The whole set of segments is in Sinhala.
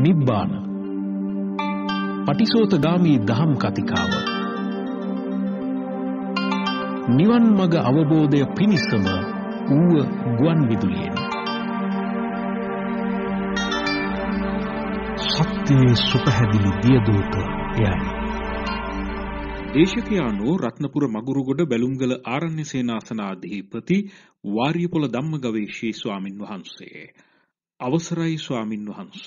නිබ්බාන පටිසෝතගාමී දහම් කතිකාව නිවන් මඟ අවබෝධය පිණිසම ඌව ගුවන් විදුලියෙන් සත්‍යයේ සුපහැදිලි දියදූත එයයි දේශකයානෝ රත්නපුර මගුරුගොඩ බැලුම්ගල ආරණ්‍ය සේනාසනාධිපති වාරියපොළ ධම්ම ගවේෂී ස්වාමින් වහන්සේ. අවසරයි ස්වාමින් වහන්ස.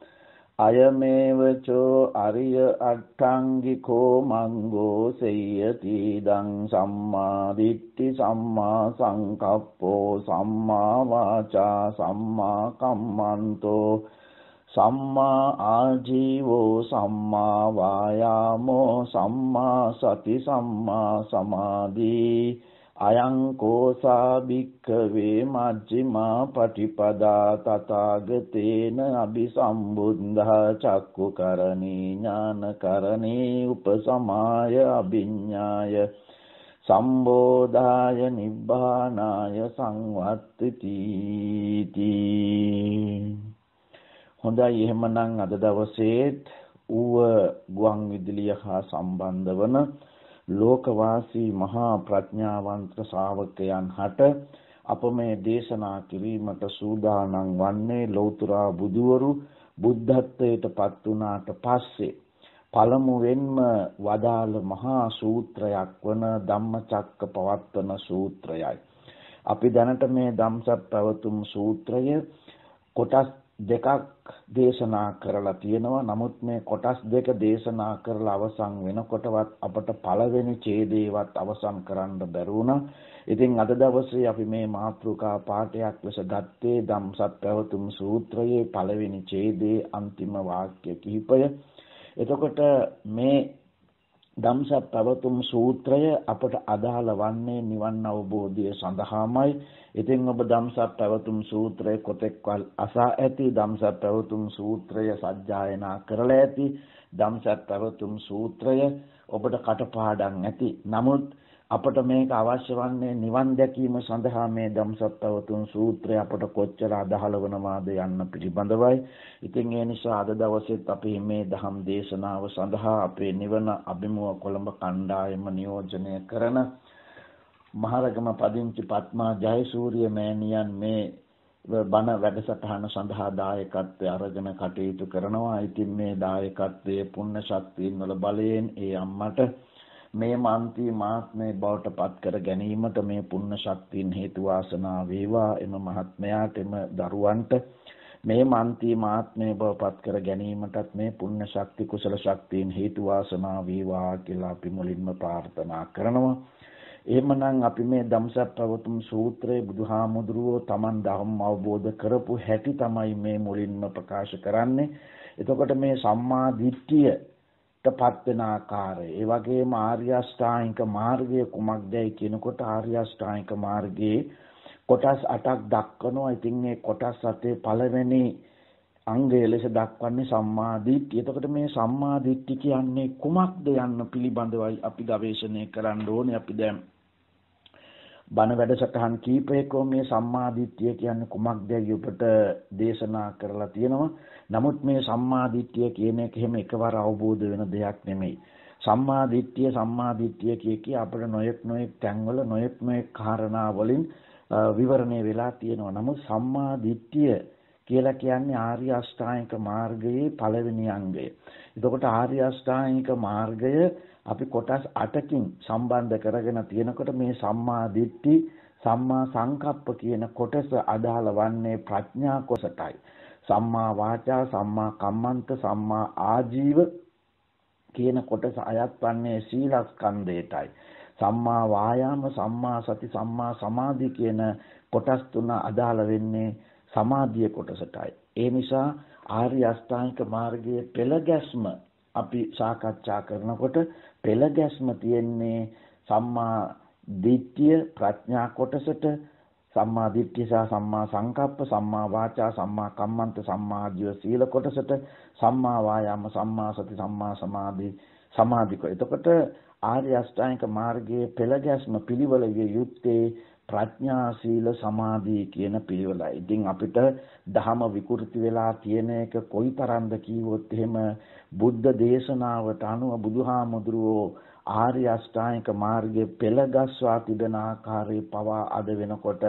අයමේවචෝ අරිය අට්ඨංගිකෝ මංගෝ සෙය්‍යති දං සම්මා දිට්ඨි සම්මා සංකප්පෝ සම්මා වාචා සම්මා කම්මන්තෝ සම්මා ආජීවෝ සම්මා වායාමෝ සම්මා සති සම්මා සමාධී අයං කෝසා භික්ඛවේ මජ්ක්‍ධිමා පටිපදා තථාගතේන අபிසම්බුද්ධා චක්කුකරණී ඥානකරණී උපසමාය අභිඤ්ඤාය සම්බෝධාය නිබ්බානාය සංවත්තිති හොඳයි එහෙමනම් අද දවසේත් ඌව ගුවන් විදුලිය හා සම්බන්ධ වන ලෝකවාසී මහා ප්‍රඥාවන්ත ශ්‍රාවකයන් හට අප මේ දේශනා කිරීමට සූදානම් වන්නේ ලෞතර බුදුවරු බුද්ධත්වයට පත් වුණාට පස්සේ පළමුවෙන්ම වදාළ මහා සූත්‍රයක් වන ධම්මචක්ක පවත්වන සූත්‍රයයි. අපි දැනට මේ ධම්සත් පැවතුම් සූත්‍රය කොටස් දෙකක් දේශනා කරලා තියෙනවා. නමුත් මේ කොටස් දෙක දේශනා කරලා අවසන් වෙනකොටවත් අපට පළවෙනි ඡේදේවත් අවසන් කරන්න බැරුණා. ඉතින් අද දවසේ අපි මේ මාත්‍රිකා පාඩයක් ලෙස ගත්තේ ධම්සත් පැවතුම් සූත්‍රයේ පළවෙනි ඡේදයේ අන්තිම වාක්‍ය කිහිපය. එතකොට මේ දම්සක් පැවතුම් සූත්‍රය අපට අදාළ වන්නේ නිවන් අවබෝධය සඳහාමයි. ඉතින් ඔබ දම්සක් පැවතුම් සූත්‍රය කොතෙක්වල් අසා ඇති දම්සක් පැවතුම් සූත්‍රය සජ්ජායනා කරලා ඇති දම්සක් පැවතුම් සූත්‍රය ඔබට කටපාඩම් ඇති. නමුත් අපට මේක අවශ්‍ය වන්නේ නිවන් දැකීම සඳහා මේ ධම්සත්තවතුන් සූත්‍රය අපට කොච්චර අදහළ වනවාද යන්න පිළිබඳවයි. ඉතින් ඒ නිසා අද දවසෙත් අපි මේ ධම් දේශනාව සඳහා අපේ නිවන අභිමුව කොළඹ කණ්ඩායම නියෝජනය කරන මහරගම පදිංචි පත්මා ජයසූරිය මෑණියන් මේ බණ වැඩසටහන සඳහා දායකත්වය අරගෙන කටයුතු කරනවා. ඉතින් මේ දායකත්වයේ පුණ්‍ය ශක්තියින් වල බලයෙන් ඒ අම්මට මේ මන්ති මහත්මේ බවට පත් කර ගැනීමට මේ පුණ්‍ය ශක්තියන් හේතු වාසනා වේවා එම මහත්මයාට එම දරුවන්ට මේ මන්ති මහත්මේ බව පත් කර ගැනීමටත් මේ පුණ්‍ය ශක්ති කුසල ශක්තියන් හේතු වාසනා වේවා කියලා අපි මුලින්ම ප්‍රාර්ථනා කරනවා එහෙමනම් අපි මේ ධම්සක් පවතුම් සූත්‍රයේ බුදුහාමුදුරුවෝ Taman ධම්ම අවබෝධ කරපු හැටි තමයි මේ මුලින්ම ප්‍රකාශ කරන්නේ. එතකොට මේ සම්මා දිට්ඨිය පත් වෙන ආකාරය ඒ වගේම ආර්ය අෂ්ටාංගික මාර්ගය කුමක්දයි කියනකොට ආර්ය අෂ්ටාංගික මාර්ගයේ කොටස් 8ක් දක්වනවා. ඉතින් මේ කොටස් 8 පළවෙනි අංගය ලෙස දක්වන්නේ සම්මා දිට්ඨිය. එතකොට මේ සම්මා දිට්ඨිය කියන්නේ කුමක්ද යන්න පිළිබඳවයි අපි ගවේෂණය කරන්න ඕනේ. අපි දැන් බණ වැඩසටහන් කීපයකෝ මේ සම්මාදිට්ඨිය කියන්නේ කුමක්ද යුපට දේශනා කරලා තියෙනවා. නමුත් මේ සම්මාදිට්ඨිය කියන එක හැම එකවර අවබෝධ වෙන දෙයක් නෙමෙයි. සම්මාදිට්ඨිය සම්මාදිට්ඨිය කිය කී අපේ නොයෙක් නොයෙක් තැන්වල නොයෙක් නොයෙක් කාරණා වලින් විවරණය වෙලා තියෙනවා. නමුත් සම්මාදිට්ඨිය කියලා කියන්නේ ආර්ය අෂ්ටාංගික මාර්ගයේ පළවෙනි අංගය. එතකොට ආර්ය අෂ්ටාංගික මාර්ගය අපි කොටස් 8කින් සම්බන්ධ කරගෙන තියෙනකොට මේ සම්මා දිට්ඨි සම්මා සංකප්ප කියන කොටස අදාළ වන්නේ ප්‍රඥා කොටසටයි. සම්මා වාචා සම්මා කම්මන්ත සම්මා ආජීව කියන කොටස අයත් වන්නේ සීලස්කන්ධයටයි. සම්මා වායාම සම්මා සති සම්මා සමාධි කියන කොටස් තුන අදාළ වෙන්නේ සමාධිය කොටසටයි. ඒ නිසා ආර්ය අෂ්ටාංගික මාර්ගයේ පෙළ ගැස්ම අපි සාකච්ඡා කරනකොට පෙළ ගැස්ම තියෙන්නේ සම්මා දිට්ඨිය ප්‍රඥා කොටසට සම්මා දිට්ඨිය සහ සම්මා සංකප්ප සම්මා වාචා සම්මා කම්මන්ත සම්මා ආජීව සීල කොටසට සම්මා වායාම සම්මා සති සම්මා සමාධි සමාධික. එතකොට ආර්ය අෂ්ටාංගික මාර්ගයේ පෙළ ගැස්ම පිළිවෙල විය යුත්තේ ප්‍රඥා සීල සමාධි කියන පිළිවෙලයි. ඉතින් අපිට ධහම විකෘති වෙලා තියෙන එක කොයිතරම්ද කිව්වොත් එහෙම බුද්ධ දේශනාවට අනුව බුදුහාමුදුරුවෝ ආර්ය අෂ්ටාංගික මාර්ගයේ පෙළගස්වා තිබෙන ආකාරයේ පවා අද වෙනකොට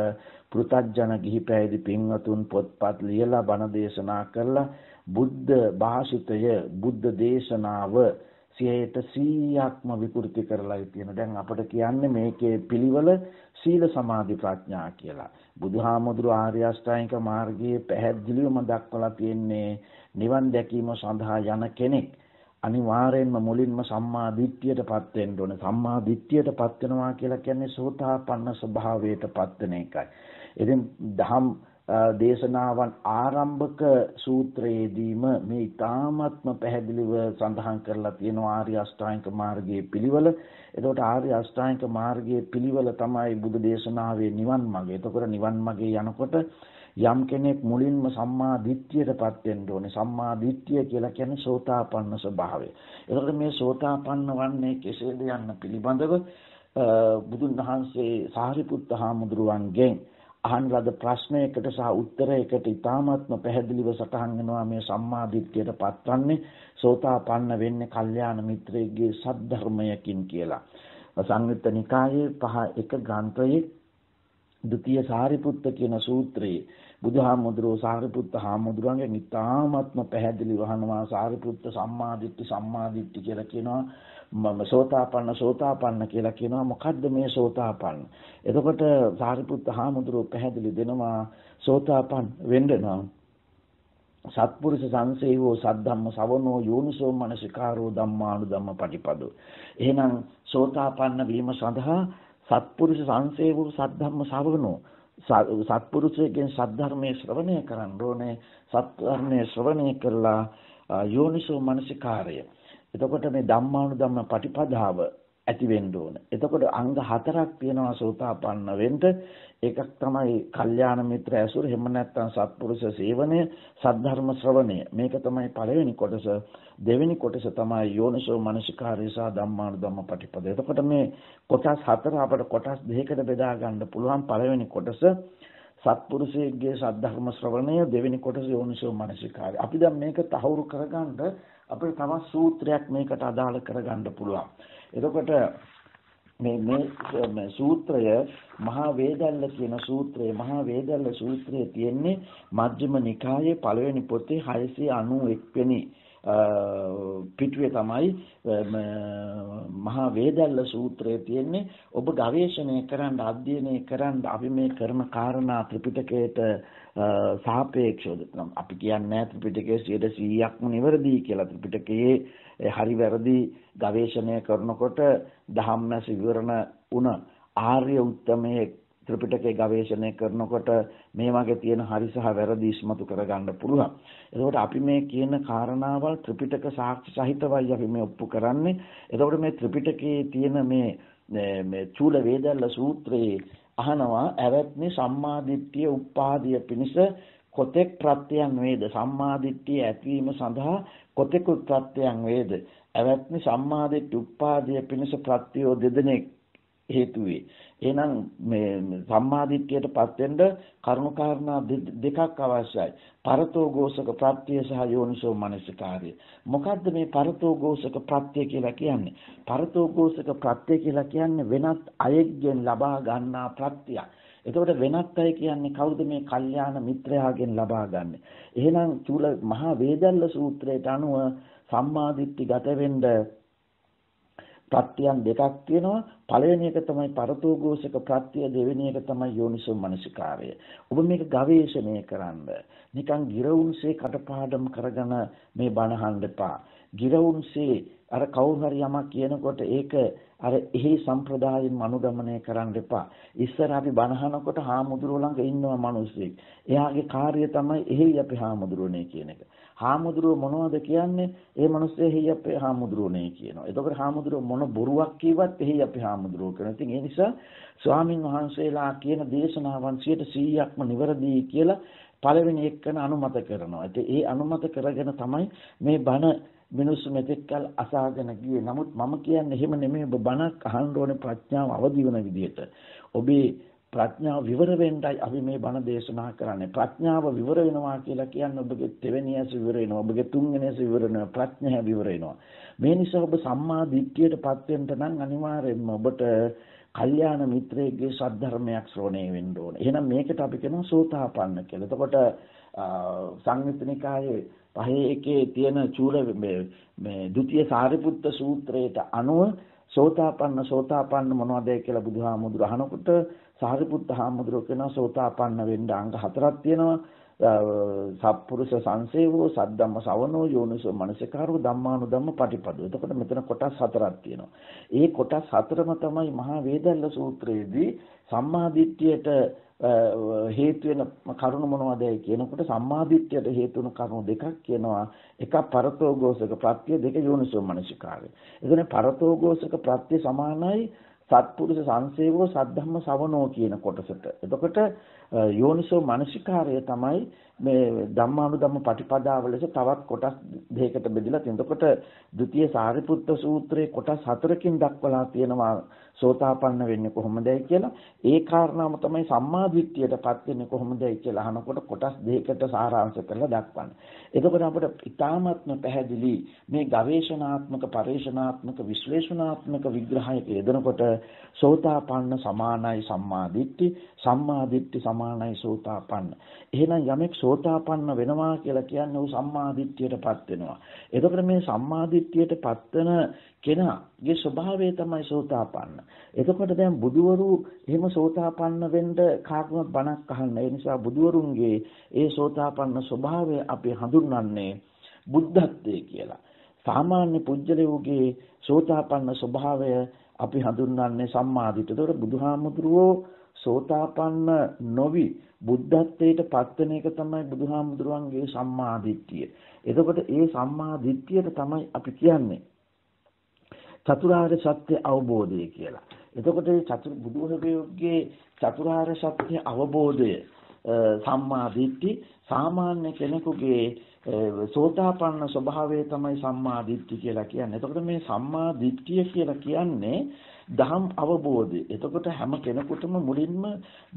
පෘථග්ජන ගිහි පැවිදි පින්වතුන් පොත්පත් ලියලා බණ දේශනා කරලා බුද්ධ භාෂිතය බුද්ධ දේශනාව සියයට 100ක්ම විකෘති කරලායි තියෙන. දැන් අපිට කියන්නේ මේකේ පිළිවෙල සීල සමාධි ප්‍රඥා කියලා. බුදුහාමුදුරු ආර්ය අෂ්ටාංගික මාර්ගයේ පැහැදිලිවම දක්වලා තියෙන්නේ නිවන් දැකීම සඳහා යන කෙනෙක් අනිවාර්යෙන්ම මුලින්ම සම්මා දිට්ඨියටපත් වෙන්න ඕනේ. සම්මා දිට්ඨියටපත් වෙනවා කියලා කියන්නේ සෝතාපන්න ස්වභාවයටපත් වෙන එකයි. ඉතින් දහම් දේශනාවන් ආරම්භක සූත්‍රයේදීම මේ ඊ타ත්ම පැහැදිලිව සඳහන් කරලා තියෙනවා ආර්ය අෂ්ටාංගික මාර්ගයේ පිළිවෙල. එතකොට ආර්ය අෂ්ටාංගික මාර්ගයේ පිළිවෙල තමයි බුදු දේශනාවේ නිවන් මාර්ගය. එතකොට නිවන් මාර්ගයේ යනකොට යම් කෙනෙක් මුලින්ම සම්මා දිට්ඨියටපත් වෙන්න ඕනේ. සම්මා දිට්ඨිය කියලා කියන්නේ සෝතාපන්න ස්වභාවය. එතකොට මේ සෝතාපන්න වන්නේ කෙසේද යන්න පිළිබඳව බුදුන් වහන්සේ සාරිපුත්ත හාමුදුරුවන්ගෙන් අහන ලද ප්‍රශ්නයකට සහ උත්තරයකට ඉතාමත්ම පැහැදිලිව සටහන් වෙනවා මේ සම්මාදිට්ඨියට පත්වන්නේ සෝතාපන්න වෙන්නේ කල්යාණ මිත්‍රයෙක්ගේ සද්ධර්මයකින් කියලා. සංයුත්ත නිකායේ පහ එක ග්‍රන්ථයේ ဒုတိ ය සාරිපුත්ත කියන සූත්‍රයේ බුදුහාමුදුරෝ සාරිපුත්ත හාමුදුරන්ගෙන් ඉතාමත්ම පැහැදිලිව අහනවා සාරිපුත්ත සම්මාදිට්ඨි සම්මාදිට්ඨි කියලා කියනවා මම සෝතාපන්න සෝතාපන්න කියලා කියනවා මොකද්ද මේ සෝතාපන්න එතකොට සාරිපුත්ත හාමුදුරුවෝ පැහැදිලි දෙනවා සෝතාපන්න වෙන්න නම් සත්පුරුෂ සංසේවෝ සද්ධම්ම සවනෝ යෝනිසෝ මනසිකාරෝ ධම්මානු ධම්ම පටිපදෝ එහෙනම් සෝතාපන්න වීම සඳහා සත්පුරුෂ සංසේවෝ සද්ධම්ම සවනෝ සත්පුරුෂයෙන් සද්ධර්මයේ ශ්‍රවණය කරන්න ඕනේ සත්ධර්මයේ ශ්‍රවණය කරලා යෝනිසෝ මනසිකාරය එතකොට මේ ධම්මානුධම්ම පටිපදාව ඇති වෙන්න ඕන. එතකොට අංග හතරක් තියෙනවා සෝතාපන්න වෙන්න. එකක් තමයි කල්යාණ මිත්‍ර ඇසුර, එහෙම නැත්නම් සත්පුරුෂ සේවනය, සද්ධර්ම ශ්‍රවණය. මේක තමයි පළවෙනි කොටස. දෙවෙනි කොටස තමයි යෝනිසෝ මනසිකාරය සහ ධම්මානුධම්ම පටිපද. එතකොට මේ කොටස් හතර අපට කොටස් දෙකකට බෙදා ගන්න පුළුවන්. පළවෙනි කොටස සත්පුරුෂයෙක්ගේ සද්ධර්ම ශ්‍රවණය, දෙවෙනි කොටස යෝනිසෝ මනසිකාරය. අපි දැන් මේක තහවුරු කරගන්න අපිට තවත් සූත්‍රයක් මේකට අදාළ කරගන්න පුළුවන්. එතකොට මේ මේ සූත්‍රය මහා වේදල්ල කියන සූත්‍රය මහා වේදල්ල සූත්‍රය තියෙන්නේ මජ්ක්‍ධිම නිකායේ පළවෙනි පොතේ 691 වෙනි පිටුවේ තමයි මහා වේදල්ල සූත්‍රයේ තියෙන්නේ ඔබ ගවේෂණය කරන්න අධ්‍යයනය කරන්න අපි මේ කරන කාරණා ත්‍රිපිටකයට සාපේක්ෂවද අපි කියන්නේ ත්‍රිපිටකයේ 100%ක්ම නිවැරදි කියලා ත්‍රිපිටකයේ හරි වැරදි ගවේෂණය කරනකොට ධම්මස් විවරණ උන ආර්ය උත්තමයේ ත්‍රිපිටකයේ ගවේෂණය කරනකොට මේ වගේ තියෙන හරි සහ වැරදි ඉස්මතු කරගන්න පුළුවන්. එතකොට අපි මේ කියන කාරණාවල් ත්‍රිපිටක සාක්ෂි සහිතවයි අපි මේ ඔප්පු කරන්නේ. එතකොට මේ ත්‍රිපිටකයේ තියෙන මේ මේ චූල වේදල්ල සූත්‍රයේ අහනවා ඇවැත්නි සම්මාදිට්ඨිය උප්පාදිය පිණිස කොතෙක් ප්‍රත්‍යයන් වේද සම්මාදිට්ඨිය ඇතිවීම සඳහා කොතෙකුත් ප්‍රත්‍යයන් වේද ඇවැත්නි සම්මාදිට්ඨි උප්පාදිය පිණිස ප්‍රත්‍යෝ දෙදෙනෙක් හේතු වේ. එහෙනම් මේ සම්මාදිට්ඨියට පත් වෙන්න කරුණාකාරණා දෙකක් අවශ්‍යයි. පරතෝ ഘോഷක ප්‍රත්‍ය සහ යෝනිසෝ මනසිකාර්ය. මොකද්ද මේ පරතෝ ഘോഷක ප්‍රත්‍ය කියලා කියන්නේ? පරතෝ ഘോഷක ප්‍රත්‍ය කියලා කියන්නේ වෙනත් අයෙක්ගෙන් ලබා ගන්නා ප්‍රත්‍යක්. එතකොට වෙනත් අය කියන්නේ කවුද මේ කල්යාණ මිත්‍රයාගෙන් ලබා ගන්නෙ? එහෙනම් චූල මහා වේදල්ල සූත්‍රයට අනුව සම්මාදිට්ඨි ගත වෙන්න ප්‍රත්‍යයන් දෙකක් තියෙනවා පළවෙනි එක තමයි පරතෝഘോഷක ප්‍රත්‍ය දෙවෙනි එක තමයි යෝනිසෝ මනසිකාරය ඔබ මේක ගවේෂණය කරන්න නිකන් ගිරවුන්සේ කටපාඩම් කරගෙන මේ බණහන් දෙපා ගිරවුන්සේ අර කවුරු හරි යමක් කියනකොට ඒක අර එහි සම්ප්‍රදායෙන් අනුගමනය කරන්න එපා. ඉස්සර අපි බනහනකොට හාමුදුරුවෝ ළඟ ඉන්නව මිනිස්සෙක්. එයාගේ කාර්යය තමයි එහි අපි හාමුදුරුවනේ කියන එක. හාමුදුරුව මොනවද කියන්නේ? ඒ මිනිස්සේ හි අපේ හාමුදුරුව නේ කියනවා. එතකොට හාමුදුරුව මොන බොරුවක් කිව්වත් එහි අපේ හාමුදුරුව කරනවා. ඉතින් ඒ නිසා ස්වාමින් වහන්සේලා කියන දේශනාවන් 100%ක්ම නිවැරදි කියලා පළවෙනි එක්කන අනුමත කරනවා. ඉතින් ඒ අනුමත කරගෙන තමයි මේ බණ මිනිස්සු මෙතෙක්කල් අසාගෙන ගියේ. නමුත් මම කියන්නේ එහෙම නෙමෙයි ඔබ බණක් අහන්න ඕනේ ප්‍රඥාව අවදි වෙන විදිහට. ඔබේ ප්‍රඥාව විවර වෙන්නයි අපි මේ බණ දේශනා කරන්නේ ප්‍රඥාව විවර වෙනවා කියලා කියන්නේ ඔබගේ තෙවෙනි ඇස විවර වෙනවා ඔබගේ තුන්වෙනි ඇස විවර වෙනවා ප්‍රඥාව විවර වෙනවා මේ නිසා ඔබ සම්මා දිට්ඨියටපත් වෙන්න නම් අනිවාර්යයෙන්ම ඔබට කල්යාණ මිත්‍රයෙක්ගේ සද්ධර්මයක් ශ්‍රවණය වෙන්න ඕනේ එහෙනම් මේකට අපි කියනවා සෝතාපන්න කියලා එතකොට සංයුත්නිකායේ පහේ එකේ තියෙන චූල මේ මේ ဒုတိ ය සාරිපුත්ත සූත්‍රයට අනුව සෝතාපන්න සෝතාපන්න මොනවද කියලා බුදුහාමුදුර අහනකොට සාරිපුත්ත හාමුදුරුවෝ කියනවා සෝතාපන්න වෙන්න අංග හතරක් තියෙනවා සත්පුරුෂ සංසේවෝ සද්ධම්ම සවනෝ යෝනිසෝ මනසිකාරෝ ධම්මානුධම්ම පටිපදෝ. එතකොට මෙතන කොටස් හතරක් තියෙනවා. ඒ කොටස් හතරම තමයි මහා වේදල්ල සූත්‍රයේදී සම්මාදිට්ඨියට හේතු වෙන කරුණ මොනවදයි කියනකොට සම්මාදිට්ඨියට හේතු වෙන කරුණු දෙකක් කියනවා එකක් පරතෝഘോഷක ප්‍රත්‍ය දෙක යෝනිසෝ මනසිකාරය. එතන පරතෝഘോഷක ප්‍රත්‍ය සමානයි සත්පුරුෂ සංසේවෝ සද්ධම්ම සවනෝ කියන කොටසට. එතකොට යෝනිසෝ මනසිකාරය තමයි මේ ධම්මානුධම්ම පටිපදාව ලෙස තවත් කොටස් දෙකකට බෙදලා තියෙනවා. එතකොට ද්විතීය සාරිපුත්ත සූත්‍රයේ කොටස් හතරකින් දක්වලා තියෙනවා සෝතාපන්න වෙන්නේ කොහොමදයි කියලා. ඒ කාරණාව තමයි සම්මා දිට්ඨියටපත් වෙන්නේ කොහොමදයි කියලා අහනකොට කොටස් දෙකකට සාරාංශ කරලා දක්වන්නේ. එතකොට අපිට ඉතාමත්ම පැහැදිලි මේ ගවේෂණාත්මක පරිශනාත්මක විශ්ලේෂණාත්මක විග්‍රහයක යෙදෙනකොට සෝතාපන්න සමානයි සම්මාදිට්ඨි සම්මාදිට්ඨි සමානයි සෝතාපන්න එහෙනම් යමෙක් සෝතාපන්න වෙනවා කියලා කියන්නේ ਉਹ සම්මාදිට්ඨියටපත් වෙනවා එතකොට මේ සම්මාදිට්ඨියටපත් වෙන කෙනාගේ ස්වභාවය තමයි සෝතාපන්න එතකොට දැන් බුදුවරු එහෙම සෝතාපන්න වෙන්න කාටවත් බණක් අහන්න ඒ නිසා බුදුවරුන්ගේ ඒ සෝතාපන්න ස්වභාවය අපි හඳුන්වන්නේ බුද්ධත්වයේ කියලා සාමාන්‍ය පුජ්‍යලයෝගේ සෝතාපන්න ස්වභාවය අපි හඳුන්වන්නේ සම්මාදිට. ඒතකොට බුදුහාමුදුරුවෝ සෝතාපන්න නොවි බුද්ධත්වයට පත්වන එක තමයි බුදුහාමුදුරුවන්ගේ සම්මාදිට්ඨිය. එතකොට ඒ සම්මාදිට්ඨියට තමයි අපි කියන්නේ චතුරාර්ය සත්‍ය අවබෝධය කියලා. එතකොට මේ චතුරු බුදුහමගේ චතුරාර්ය සත්‍ය අවබෝධය සම්මා දිට්ඨි සාමාන්‍ය කෙනෙකුගේ සෝතාපන්න ස්වභාවය තමයි සම්මා දිට්ඨිය කියලා කියන්නේ. එතකොට මේ සම්මා දිට්ඨිය කියලා කියන්නේ දහම් අවබෝධය. එතකොට හැම කෙනෙකුටම මුලින්ම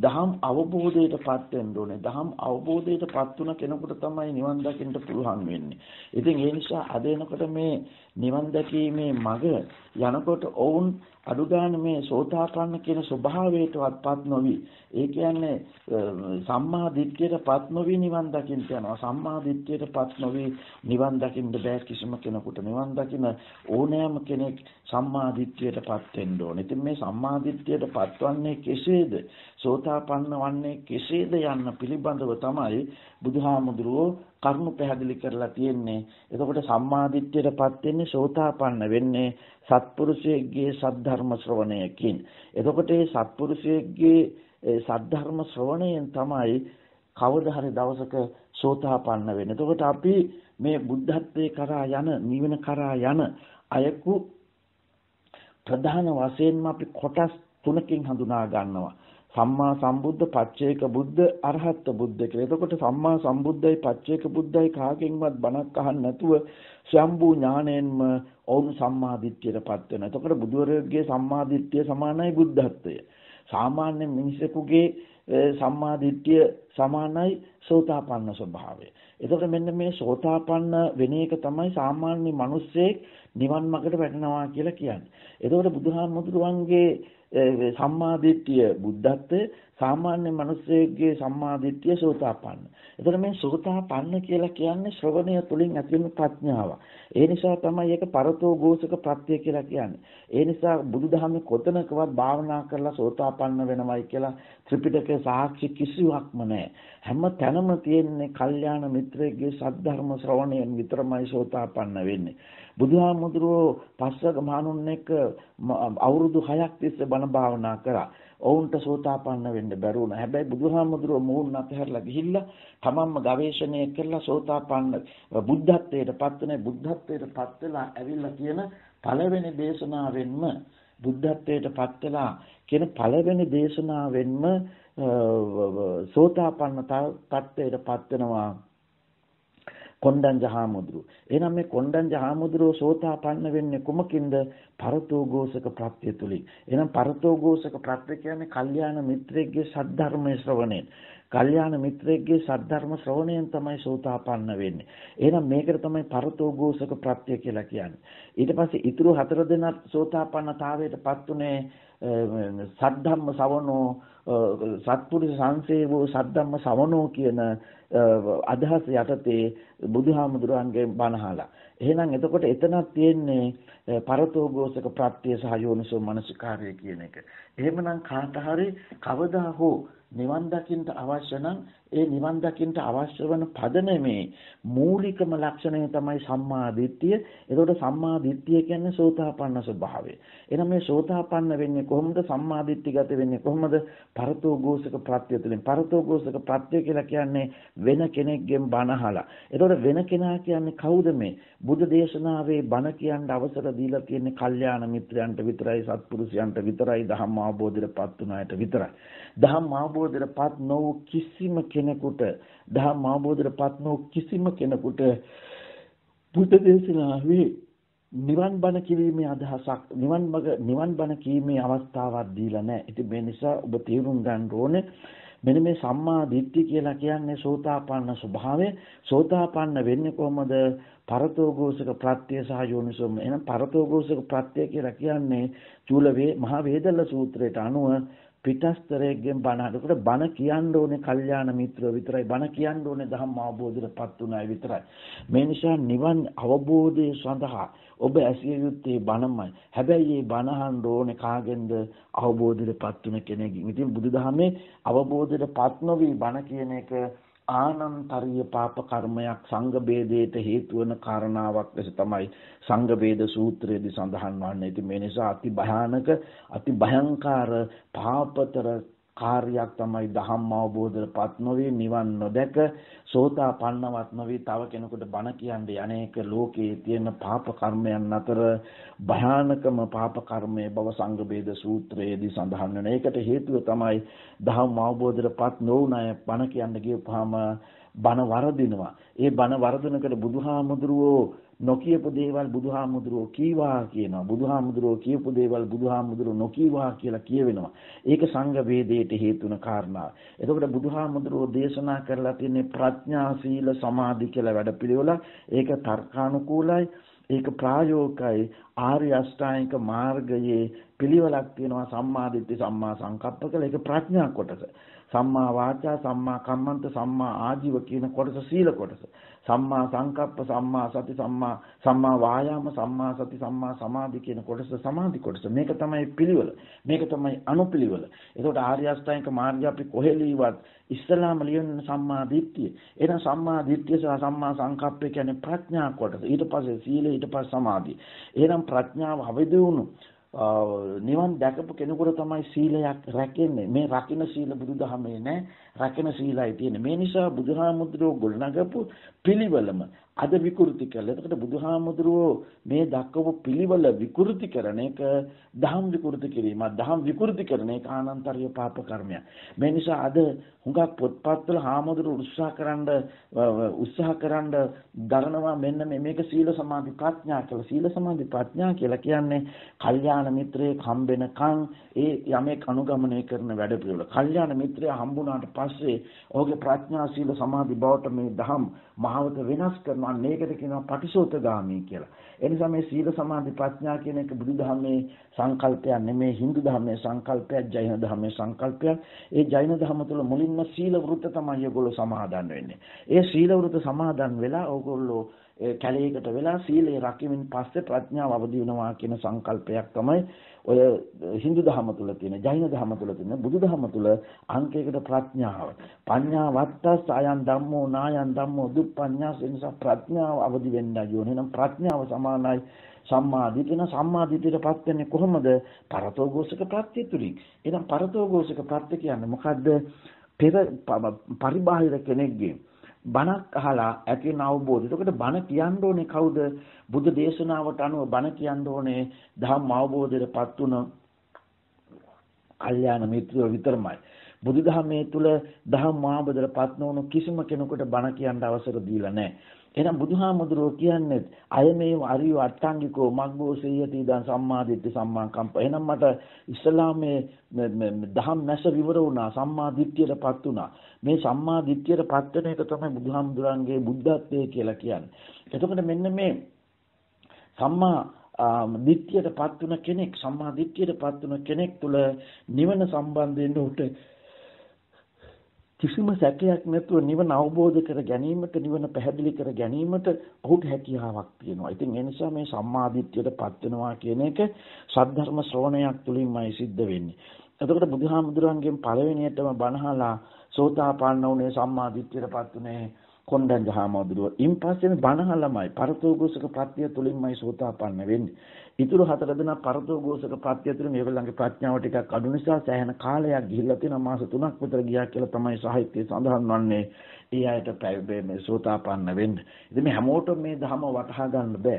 දහම් අවබෝධයටපත් වෙන්න ඕනේ. දහම් අවබෝධයටපත් වුණ කෙනෙකුට තමයි නිවන් දකින්න පුළුවන් වෙන්නේ. ඉතින් ඒ නිසා අද එනකොට මේ නිවන් දැකීමේ මඟ යනකොට ඔවුන් අඩුගාන මේ සෝතාපන්න කියන ස්වභාවයටවත්පත් නොවි ඒ කියන්නේ සම්මා දිට්ඨියටපත් නොවි නිවන් දකින්න යනවා සම්මා දිට්ඨියටපත් නොවි නිවන් දකින්න බෑ කිසිම කෙනෙකුට නිවන් දකින්න ඕනෑම කෙනෙක් සම්මා දිට්ඨියටපත් වෙන්න ඕනේ ඉතින් මේ සම්මා දිට්ඨියටපත් වන්නේ කෙසේද සෝතාපන්න වන්නේ කෙසේද යන්න පිළිබඳව තමයි බුදුහාමුදුරුවෝ කරුණු පැහැදිලි කරලා තියෙන්නේ. එතකොට සම්මාදිට්ඨියටපත් වෙන්නේ සෝතාපන්න වෙන්නේ සත්පුරුෂයෙක්ගේ සද්ධර්ම ශ්‍රවණයකින් එතකොට මේ සත්පුරුෂයෙක්ගේ සද්ධර්ම ශ්‍රවණයෙන් තමයි කවදා හරි දවසක සෝතාපන්න වෙන්නේ. එතකොට අපි මේ බුද්ධත්වයේ කරා යන නිවන කරා යන අයකු ප්‍රධාන වශයෙන්ම අපි කොටස් තුනකින් හඳුනා ගන්නවා. සම්මා සම්බුද්ධ පච්චේක බුද්ධ අරහත් බුද්ධ කියලා. එතකොට සම්මා සම්බුද්ධයි පච්චේක බුද්ධයි කාගෙන්වත් බණක් අහන්න නැතුව ස්වයම්බූ ඥාණයෙන්ම ඔවුන් සම්මාදිට්ඨියට පත් වෙනවා. එතකොට බුදුරජාණන්ගේ සම්මාදිට්ඨිය සමානයි බුද්ධත්වය. සාමාන්‍ය මිනිසෙකුගේ සම්මාදිට්ඨිය සමානයි සෝතාපන්න ස්වභාවය. එතකොට මෙන්න මේ සෝතාපන්න වෙන එක තමයි සාමාන්‍ය මිනිස්සෙක් නිවන් මාර්ගයට වැටෙනවා කියලා කියන්නේ. එතකොට බුදුහාමුදුරුවන්ගේ සම්මාදිට්ඨිය බුද්ධත්වය සාමාන්‍ය මිනිස්සෙගේ සම්මාදිට්ඨිය සෝතාපන්න. එතකොට මේ සෝතාපන්න කියලා කියන්නේ ශ්‍රවණය තුලින් ඇතිවෙන ප්‍රඥාව. ඒ නිසා තමයි ඒක පරතෝ ഘോഷක ප්‍රත්‍ය කියලා කියන්නේ. ඒ නිසා බුදුදහමේ කොතනකවත් භාවනා කරලා සෝතාපන්න වෙනවයි කියලා ත්‍රිපිටකයේ සාක්ෂි කිසිවක්ම නැහැ. හැම තැනම තියෙන්නේ කල්යාණ මිත්‍රයෙක්ගේ සද්ධර්ම ශ්‍රවණයෙන් විතරමයි සෝතාපන්න වෙන්නේ. බුදුහාමුදුරුවෝ පස්වග මහණුන් එක්ක අවුරුදු 6ක් තිස්සේ බණ භාවනා කරා. ඔවුන්ට සෝතාපන්න වෙන්න බැරුණා. හැබැයි බුදුහාමුදුරුව මූණ අතහැරලා ගිහිල්ලා තමන්ම ගවේෂණය කරලා සෝතාපන්න බුද්ධත්වයට පත් වෙන බුද්ධත්වයට පත් වෙලා ඇවිල්ලා කියන පළවෙනි දේශනාවෙන්ම බුද්ධත්වයට පත් වෙලා කියන පළවෙනි දේශනාවෙන්ම සෝතාපන්න තත්ත්වයට පත් වෙනවා කොණ්ඩඤ්ජ හාමුදුරුව. එහෙනම් මේ කොණ්ඩඤ්ජ හාමුදුරුව සෝතාපන්න වෙන්නේ කුමකින්ද? පරතෝഘോഷක ප්‍රත්‍ය තුලින්. එහෙනම් පරතෝഘോഷක ප්‍රත්‍ය කියන්නේ කල්යාණ මිත්‍රයෙක්ගේ සද්ධර්මයේ ශ්‍රවණයෙන්. කල්යාණ මිත්‍රයෙක්ගේ සද්ධර්ම ශ්‍රවණයෙන් තමයි සෝතාපන්න වෙන්නේ. එහෙනම් මේකට තමයි පරතෝ ഘോഷක ප්‍රත්‍ය කියලා කියන්නේ. ඊට පස්සේ ඊතුරු හතර දෙනා සෝතාපන්නතාවයටපත් උනේ සද්ධම්ම සවනෝ සත්පුරුෂ සංසේවෝ සද්ධම්ම සවනෝ කියන අදහස යටතේ බුදුහාමුදුරන්ගේ බණහලා. එහෙනම් එතකොට එතනක් තියෙන්නේ පරතෝගෝසක ප්‍රත්‍ය සහ යෝනිසෝ මනසිකාරය කියන එක. එහෙමනම් කාට හරි කවදා හෝ නිවන් දකින්න අවශ්‍ය නම් ඒ නිවන් දකින්න අවශ්‍ය වන පදනමේ මූලිකම ලක්ෂණය තමයි සම්මා දිට්ඨිය. ඒකට සම්මා දිට්ඨිය කියන්නේ සෝතාපන්න ස්වභාවය. එහෙනම් මේ සෝතාපන්න වෙන්නේ කොහොමද? සම්මා දිට්ඨිගත වෙන්නේ කොහොමද? පරතෝഘോഷක ප්‍රත්‍ය තුළින්. පරතෝഘോഷක ප්‍රත්‍ය කියලා කියන්නේ වෙන කෙනෙක්ගෙන් බණ අහලා. ඒකට වෙන කෙනා කියන්නේ කවුද මේ? බුදු දේශනාවේ බණ කියන්න අවසර දීලා තියෙන්නේ කල්යාණ මිත්‍රයන්ට විතරයි, සත්පුරුෂයන්ට විතරයි, ධර්ම අවබෝධයට පත් වුණ අයට විතරයි. ධම් අවබෝධයටපත් නොවු කිසිම කෙනෙකුට ධම් අවබෝධයටපත් නොවු කිසිම කෙනෙකුට බුද්ධ දේශනාවේ නිවන් බණ කිරීමේ අදහසක් නිවන් නිවන් බණ කීමේ අවස්ථාවක් දීලා නැහැ. ඉතින් මේ නිසා ඔබ තේරුම් ගන්න ඕනේ මෙන්න මේ සම්මා දිට්ඨි කියලා කියන්නේ සෝතාපන්න ස්වභාවය. සෝතාපන්න වෙන්නේ කොහොමද? පරතෝഘോഷක ප්‍රත්‍ය සහ යෝනිසෝම. එහෙනම් පරතෝഘോഷක ප්‍රත්‍ය කියලා කියන්නේ චූල වේ මහ වේදල්ල සූත්‍රයට අනුව පිටස්තරයෙන් බණ අහනකොට බණ කියන්න ඕනේ කල්යාණ මිත්‍රයෝ විතරයි බණ කියන්න ඕනේ ධම්ම අවබෝධයටපත් උනායි විතරයි මේ නිසා නිවන් අවබෝධය සඳහා ඔබ ඇසිය යුත්තේ බණමයි හැබැයි මේ බණ අහන්න ඕනේ කාගෙන්ද අවබෝධයටපත් උන කෙනෙක්ගෙන් ඉතින් බුදුදහමේ අවබෝධයටපත් නොවි බණ කියන එක ආනන්තරීය පාප කර්මයක් සංඝ ભેදයට හේතු වන කාරණාවක් ලෙස තමයි සංඝ ભેද සූත්‍රයේදී සඳහන් වන්නේ. ඉතින් මේ නිසා අති භයානක අති භයංකාර පාපතර කාර්යයක් තමයි ධම්ම අවබෝධයටපත් නොවේ නිවන් නොදැක සෝතාපන්නවත් නොවේ තව කෙනෙකුට බණ කියන්නේ අනේක ලෝකයේ තියෙන පාප කර්මයන් අතර භයානකම පාප කර්මයේ බව සංග්‍රහේද සූත්‍රයේදී සඳහන් වෙන. ඒකට හේතුව තමයි ධම්ම අවබෝධයටපත් නොවුන අය බණ කියන්න ගියපහම බණ වරදිනවා. ඒ බණ වරදිනකොට බුදුහාමුදුරුවෝ නොකියපු දේවල් බුදුහාමුදුරුවෝ කීවා කියනවා බුදුහාමුදුරුවෝ කියපු දේවල් බුදුහාමුදුරුවෝ නොකීවා කියලා කියවෙනවා ඒක සංඝ වේදයට හේතුන කාරණා එතකොට බුදුහාමුදුරුවෝ දේශනා කරලා තියෙන ප්‍රඥා සීල සමාධි කියලා වැඩපිළිවෙල ඒක තර්කානුකූලයි ඒක ප්‍රායෝගිකයි ආර්ය අෂ්ටාංගික මාර්ගයේ පිළිවෙලක් තියෙනවා සම්මා දිට්ඨි සම්මා සංකප්ප කියලා ඒක ප්‍රඥා කොටස සම්මා වාචා සම්මා කම්මන්ත සම්මා ආජීව කියන කොටස සීල කොටස සම්මා සංකප්ප සම්මා සති සම්මා සම්මා වායාම සම්මා සති සම්මා සමාධි කියන කොටස සමාධි කොටස මේක තමයි පිළිවෙල මේක තමයි අනුපිළිවෙල එතකොට ආර්ය අෂ්ටාංගික මාර්ගය අපි කොහෙලීවත් ඉස්සලාම ලියන සම්මා දිට්ඨිය එහෙනම් සම්මා දිට්ඨිය සහ සම්මා සංකප්පය කියන්නේ ප්‍රඥා කොටස ඊට පස්සේ සීලය ඊට පස්සේ සමාධිය එහෙනම් ප්‍රඥාව අවදි වුණු නිවන් දැකපු කෙනෙකුට තමයි සීලයක් රැකෙන්නේ. මේ රකින්න සීල බුදුදහමේ නෑ. රකින්න සීලයි තියෙන්නේ. මේ නිසා බුදුහාමුදුරුවෝ ගොඩනගපු පිළිවෙලම අද විකෘති කළා. එතකොට බුදුහාමුදුරුවෝ මේ දක්වපු පිළිවෙල විකෘති කරන එක දහම් විකෘති කිරීම. දහම් විකෘති කරන එක ආනන්තරිය පාප කර්මයක්. මේ නිසා අද හුඟක් පොත්පත්වල හාමුදුරුවෝ උත්සාහ කරන්න උත්සාහ කරන්න දරනවා මෙන්න මේක සීල සමාධි ප්‍රඥා කියලා. සීල සමාධි ප්‍රඥා කියලා කියන්නේ කල්යාණ මිත්‍රයෙක් හම්බෙනකන් ඒ යමෙක් අනුගමනය කරන වැඩ පිළිවෙල. කල්යාණ මිත්‍රයා හම්බුණාට පස්සේ ඔහුගේ ප්‍රඥා සීල සමාධි බවට මේ දහම් මහවත වෙනස් කරන අන්න ඒකට කියනවා පටිසෝතගාමී කියලා. ඒ නිසා මේ සීල සමාධි ප්‍රඥා කියන එක බුදුදහමේ සංකල්පයක් නෙමෙයි Hindu ධර්මයේ සංකල්පයක් ජෛන ධර්මයේ සංකල්පයක්. ඒ ජෛන ධර්ම තුළ මුලින්ම සීල වෘත තමයි ඒගොල්ලෝ සමාදන් වෙන්නේ. ඒ සීල වෘත සමාදන් වෙලා ඕගොල්ලෝ කැලේකට වෙලා සීලය රකිමින් පස්සේ ප්‍රඥාව අවදි වෙනවා කියන සංකල්පයක් තමයි ඔය Hindu ධර්ම තුල තියෙන, Jain ධර්ම තුල තියෙන, බුදු ධර්ම තුල අංකයකට ප්‍රඥාව. පඤ්ඤා වත්තස් ආයන් ධම්මෝ නායන් ධම්මෝ දුප්පඤ්ඤාස නිසා ප්‍රඥාව අවදි වෙන්න ඕනේ. එහෙනම් ප්‍රඥාව සමානයි සම්මාදිටින සම්මාදිටියටපත් වෙන්නේ කොහොමද? පරතෝഘോഷක ප්‍රත්‍ය තුලින්. එහෙනම් පරතෝഘോഷක ප්‍රත්‍ය කියන්නේ මොකද්ද? පෙර පරිබාහිර කෙනෙක්ගේ බණක් අහලා ඇති වෙන අවබෝධය. එතකොට බණ කියන්න ඕනේ කවුද? බුද්ධ දේශනාවට අනුව බණ කියන්න ඕනේ ධම්ම අවබෝධයටපත් උන කල්යාණ මිත්‍රයෝ විතරමයි. බුදුදහමේ තුල ධම්ම අවබෝධයටපත් නොවුණු කිසිම කෙනෙකුට බණ කියන්න අවසර දීලා නැහැ. එහෙනම් බුදුහාමුදුරුවෝ කියන්නේ අය මේ අරිය අට්ඨංගිකෝ මග්ගෝසීයති ඉදන් සම්මාදිට්ඨි සම්මාකම්ප. එහෙනම් මට ඉස්ලාමයේ දහම් නැස විවර වුණා සම්මාදිට්ඨියටපත් වුණා. මේ සම්මාදිට්ඨියටපත් වෙන එක තමයි බුදුහාමුදුරන්ගේ බුද්ධත්වයේ කියලා කියන්නේ. එතකොට මෙන්න මේ සම්මා දිට්ඨියටපත් වුණ කෙනෙක් සම්මා දිට්ඨියටපත් වුණ කෙනෙක් තුළ නිවන සම්බන්ධයෙන් උට කිසිම සැකයක් නැතුව නිවන අවබෝධ කර ගැනීමට නිවන පැහැදිලි කර ගැනීමට ඔහුට හැකියාවක් තියෙනවා. ඉතින් ඒ නිසා මේ සම්මාදිට්ඨියටපත් වෙනවා කියන එක සද්ධර්ම ශ්‍රවණයක් තුලින්මයි සිද්ධ වෙන්නේ. එතකොට බුදුහාමුදුරන්ගෙන් පළවෙනියටම බණහලා සෝතාපන්න වුණේ සම්මාදිට්ඨියටපත් උනේ කොණ්ඩඤ්ඤ හාමුදුරුවෝ. ඉන් පස්සේ බණහලමයි පරතෝගෝසක ප්‍රත්‍ය තුලින්මයි සෝතාපන්න වෙන්නේ. ඉතුරු හතර දෙනා පරතෝ ගෝසක ප්‍රත්‍යතුරු මේගොල්ලන්ගේ ප්‍රඥාව ටිකක් අඩු නිසා සෑහෙන කාලයක් ගිහිල්ලා තියෙනවා මාස 3ක් විතර ගියා කියලා තමයි සාහිත්‍යයේ සඳහන් වන්නේ. ඒ අයට මේ සෝතාපන්න වෙන්න. ඉතින් මේ හැමෝටම මේ ධම වටහා ගන්න බෑ.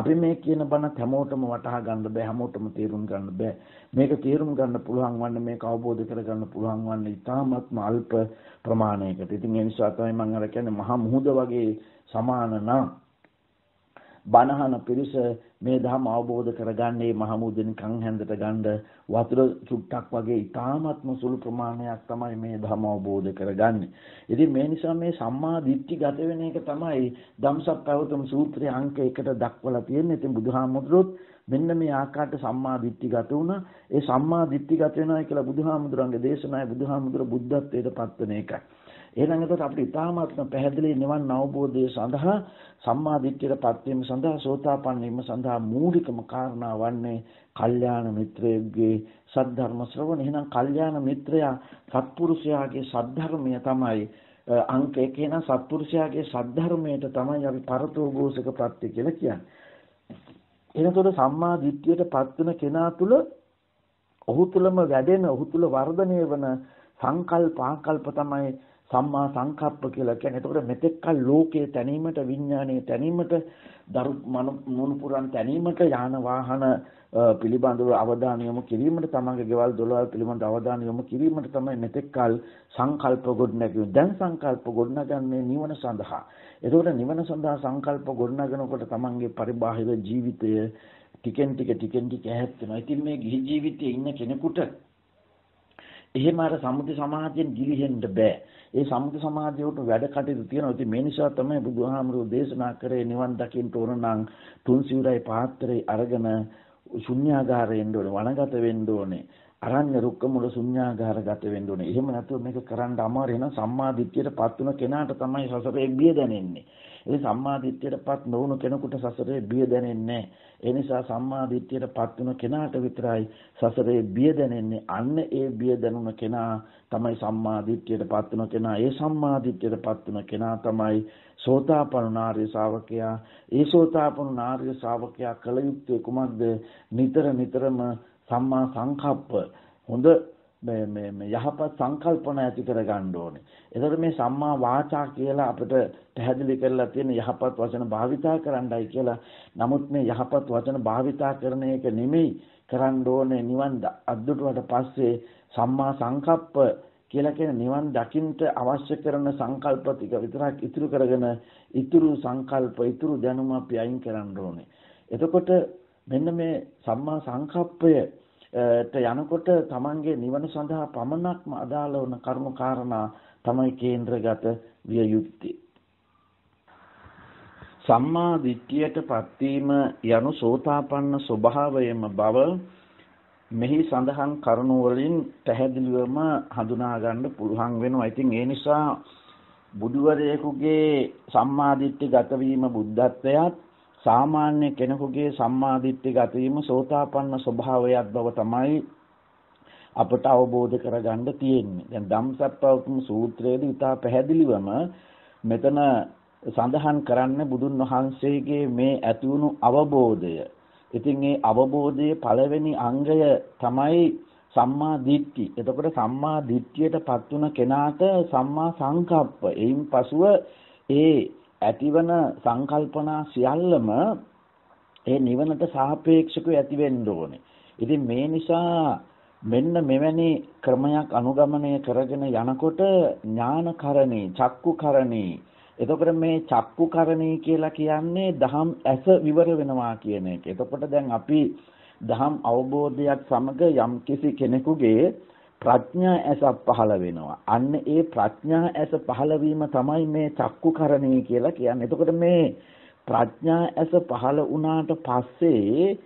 අපි මේ කියන බණ හැමෝටම වටහා ගන්න බෑ හැමෝටම තේරුම් ගන්න බෑ. මේක තේරුම් ගන්න පුළුවන් වන්නේ මේක අවබෝධ කරගන්න පුළුවන් වන්නේ ඉතාමත්ම අල්ප ප්‍රමාණයකට. ඉතින් ඒ නිසා තමයි මම අර කියන්නේ මහා මුහුද වගේ සමාන නම් බණහන පිරිස මේ ධර්ම අවබෝධ කරගන්නේ මහමුදින් කන් හැන්දට ගන්න වතුර චුට්ටක් වගේ ඉතාමත්ම සුළු ප්‍රමාණයක් තමයි මේ ධර්ම අවබෝධ කරගන්නේ. ඉතින් මේ නිසා මේ සම්මා දිට්ඨිගත වෙන එක තමයි ධම්සක් පැවතුම් සූත්‍රයේ අංක 1ට දක්වලා තියෙන්නේ. ඉතින් බුදුහාමුදුරුවොත් මෙන්න මේ ආකාරයට සම්මා දිට්ඨිගත වුණා. ඒ සම්මා දිට්ඨිගත වෙනවා කියලා බුදුහාමුදුරන්ගේ දේශනාවේ බුදුහාමුදුර බුද්ධත්වයට පත්වන එකයි. එහෙනම් එතකොට අපිට ඉතාමත්ම පැහැදිලි නිවන් අවබෝධය සඳහා සම්මා දිට්ඨියටපත් වීම සඳහා සෝතාපන්න වීම සඳහා මූලිකම කාරණා වන්නේ කල්යාණ මිත්‍රයෙක්ගේ සද්ධර්ම ශ්‍රවණ. එහෙනම් කල්යාණ මිත්‍රයා සත්පුරුෂයාගේ සද්ධර්මය තමයි අංක එකේ නම් සත්පුරුෂයාගේ සද්ධර්මයට තමයි අපි පරතෝ ഘോഷක ප්‍රත්‍ය කියලා කියන්නේ. එනකොට සම්මා දිට්ඨියටපත් වෙන කෙනා තුල ඔහු තුලම වැඩෙන ඔහු තුල වර්ධනය වෙන සංකල්ප ආකල්ප තමයි සම්මා සංකප්ප කියලා කියන්නේ එතකොට මෙතෙක්කල් ලෝකයේ තැනීමට විඥානයේ තැනීමට දරු මොනුපුරන් තැනීමට යාන වාහන පිළිබඳව අවධානය යොමු කිරීමට තමන්ගේ ගෙවල් දොරවල් පිළිබඳව අවධානය යොමු කිරීමට තමයි මෙතෙක්කල් සංකල්ප ගොඩනැගුවේ දැන් සංකල්ප ගොඩනගන්නේ නිවන සඳහා එතකොට නිවන සඳහා සංකල්ප ගොඩනගනකොට තමන්ගේ පරිබාහිර ජීවිතය ටිකෙන් ටික ටිකෙන් ටික ඇහැත් වෙනවා ඉතින් මේ ගිහි ජීවිතයේ ඉන්න කෙනෙකුට එහෙම අර සම්මුති සමාජයෙන් ගිලිහෙන්න බෑ. ඒ සම්මුති සමාජය උට වැඩ කටයුතු තියෙනවා. ඉතින් මේ නිසා තමයි බුදුහාමුදුරෝ දේශනා කරේ නිවන් දකින්න ඕන නම් තුන් සිවුරයි පාත්‍රය අරගෙන ශුන්‍යාගාරයෙන් ඕනේ වනගත වෙන්න ඕනේ අරඤ්‍ය රුක්ක මුල ශුන්‍යාගාරගත වෙන්න ඕනේ එහෙම නැතුව මේක කරන්න අමාරු වෙන සම්මාදිට්ඨියටපත් වෙන කෙනාට තමයි සසරේ බිය දැනෙන්නේ ඒ සම්මාදිට්ඨියටපත් නොවුණු කෙනෙකුට සසරේ බිය දැනෙන්නේ ඒ නිසා සම්මාදිට්ඨියටපත් වෙන කෙනාට විතරයි සසරේ බිය දැනෙන්නේ අන්න ඒ බිය දැනුන කෙනා තමයි සම්මාදිට්ඨියටපත් වෙන කෙනා ඒ සම්මාදිට්ඨියටපත් වෙන කෙනා තමයි සෝතාපන්න ආර්ය ශාවකයා ඒ සෝතාපන්න ආර්ය ශාවකයා කළ යුත්තේ කුමක්ද නිතර නිතරම සම්මා සංකප්ප හොඳ මේ මේ මේ යහපත් සංකල්පන ඇති කර ගන්න ඕනේ. එතකොට මේ සම්මා වාචා කියලා අපිට පැහැදිලි කරලා තියෙන යහපත් වචන භාවිතා කරන්නයි කියලා. නමුත් මේ යහපත් වචන භාවිතා කරන එක නෙමෙයි කරන්න ඕනේ නිවන් අද්දුටුවට පස්සේ සම්මා සංකප්ප කියලා කියන නිවන් දකින්ට අවශ්‍ය කරන සංකල්ප ටික විතරක් ඉතුරු කරගෙන ඉතුරු සංකල්ප ඉතුරු දැනුම අපි අයින් කරන්න ඕනේ. එතකොට මෙන්න මේ සම්මා සංකප්පයට යනකොට Tamange නිවන සඳහා පමණක්ම අදාළ වන කරුණු කාරණා තමයි කේන්ද්‍රගත විය යුත්තේ. සම්මා දිට්ඨියට පත්වීම යනු සෝතාපන්න ස්වභාවයම බව මෙහි සඳහන් කරුණු වලින් පැහැදිලිවම හඳුනා ගන්න පුළුවන් වෙනවා. ඉතින් ඒ නිසා බුදුවරයෙකුගේ සම්මාදිට්ඨි ගතවීම බුද්ධත්වයත් සාමාන්‍ය කෙනෙකුගේ සම්මාදිට්ඨි ගතවීම සෝතාපන්න ස්වභාවයක් බව තමයි අපට අවබෝධ කරගන්න තියෙන්නේ. දැන් ධම්සප්පවතුම් සූත්‍රයේදී ඉතා පැහැදිලිවම මෙතන සඳහන් කරන්න බුදුන් වහන්සේගේ මේ ඇතිවුණු අවබෝධය ඉතින් ඒ අවබෝධයේ පළවෙනි අංගය තමයි සම්මා දිට්ඨි. එතකොට සම්මා දිට්ඨියටපත් වුණ කෙනාට සම්මා සංකප්ප. එයින් පසුව ඒ ඇතිවන සංකල්පනා සියල්ලම ඒ නිවනට සාපේක්ෂකව ඇති වෙන්න ඕනේ. ඉතින් මේ නිසා මෙන්න මෙවැනි ක්‍රමයක් අනුගමනය කරගෙන යනකොට ඥානකරණී, චක්කුකරණී, එතකොට මේ චක්කුකරණී කියලා කියන්නේ දහම් ඇස විවර වෙනවා කියන එක. එතකොට දැන් අපි දහම් අවබෝධයත් සමග යම්කිසි කෙනෙකුගේ ප්‍රඥා ඇස පහළ වෙනවා. අන්න ඒ ප්‍රඥා ඇස පහළ තමයි මේ චක්කුකරණී කියලා කියන්නේ. එතකොට මේ ප්‍රඥා ඇස පහළ වුණාට පස්සේ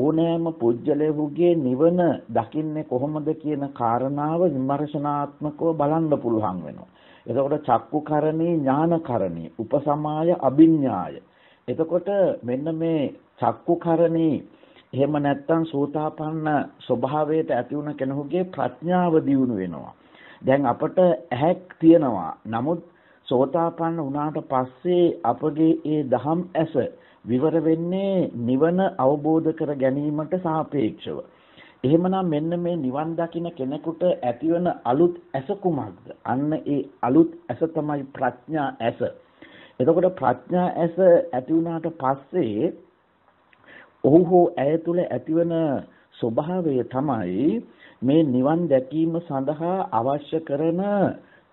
ඕනෑම පුජ්‍යලෙහුගේ නිවන දකින්නේ කොහොමද කියන කාරණාව විමර්ශනාත්මකව බලන්න පුළුවන් වෙනවා. එතකොට චක්කුකරණේ ඥානකරණේ උපසමාය අභිඥාය. එතකොට මෙන්න මේ චක්කුකරණේ එහෙම නැත්තම් සෝතාපන්න ස්වභාවයට ඇති වුණ කෙනෙකුගේ ප්‍රඥාව දියුණු වෙනවා. දැන් අපට ඇහැක් තියෙනවා. නමුත් සෝතාපන්න වුණාට පස්සේ අපගේ ඒ දහම් ඇස විවර වෙන්නේ නිවන අවබෝධ කර ගැනීමට සාපේක්ෂව. එහෙමනම් මෙන්න මේ නිවන් දකින කෙනෙකුට ඇතිවන අලුත් ඇස කුමක්ද? අන්න ඒ අලුත් ඇස තමයි ප්‍රඥා ඇස. එතකොට ප්‍රඥා ඇස ඇති වුණාට පස්සේ ඔහු හෝ ඇය තුල ඇතිවන ස්වභාවය තමයි මේ නිවන් දැකීම සඳහා අවශ්‍ය කරන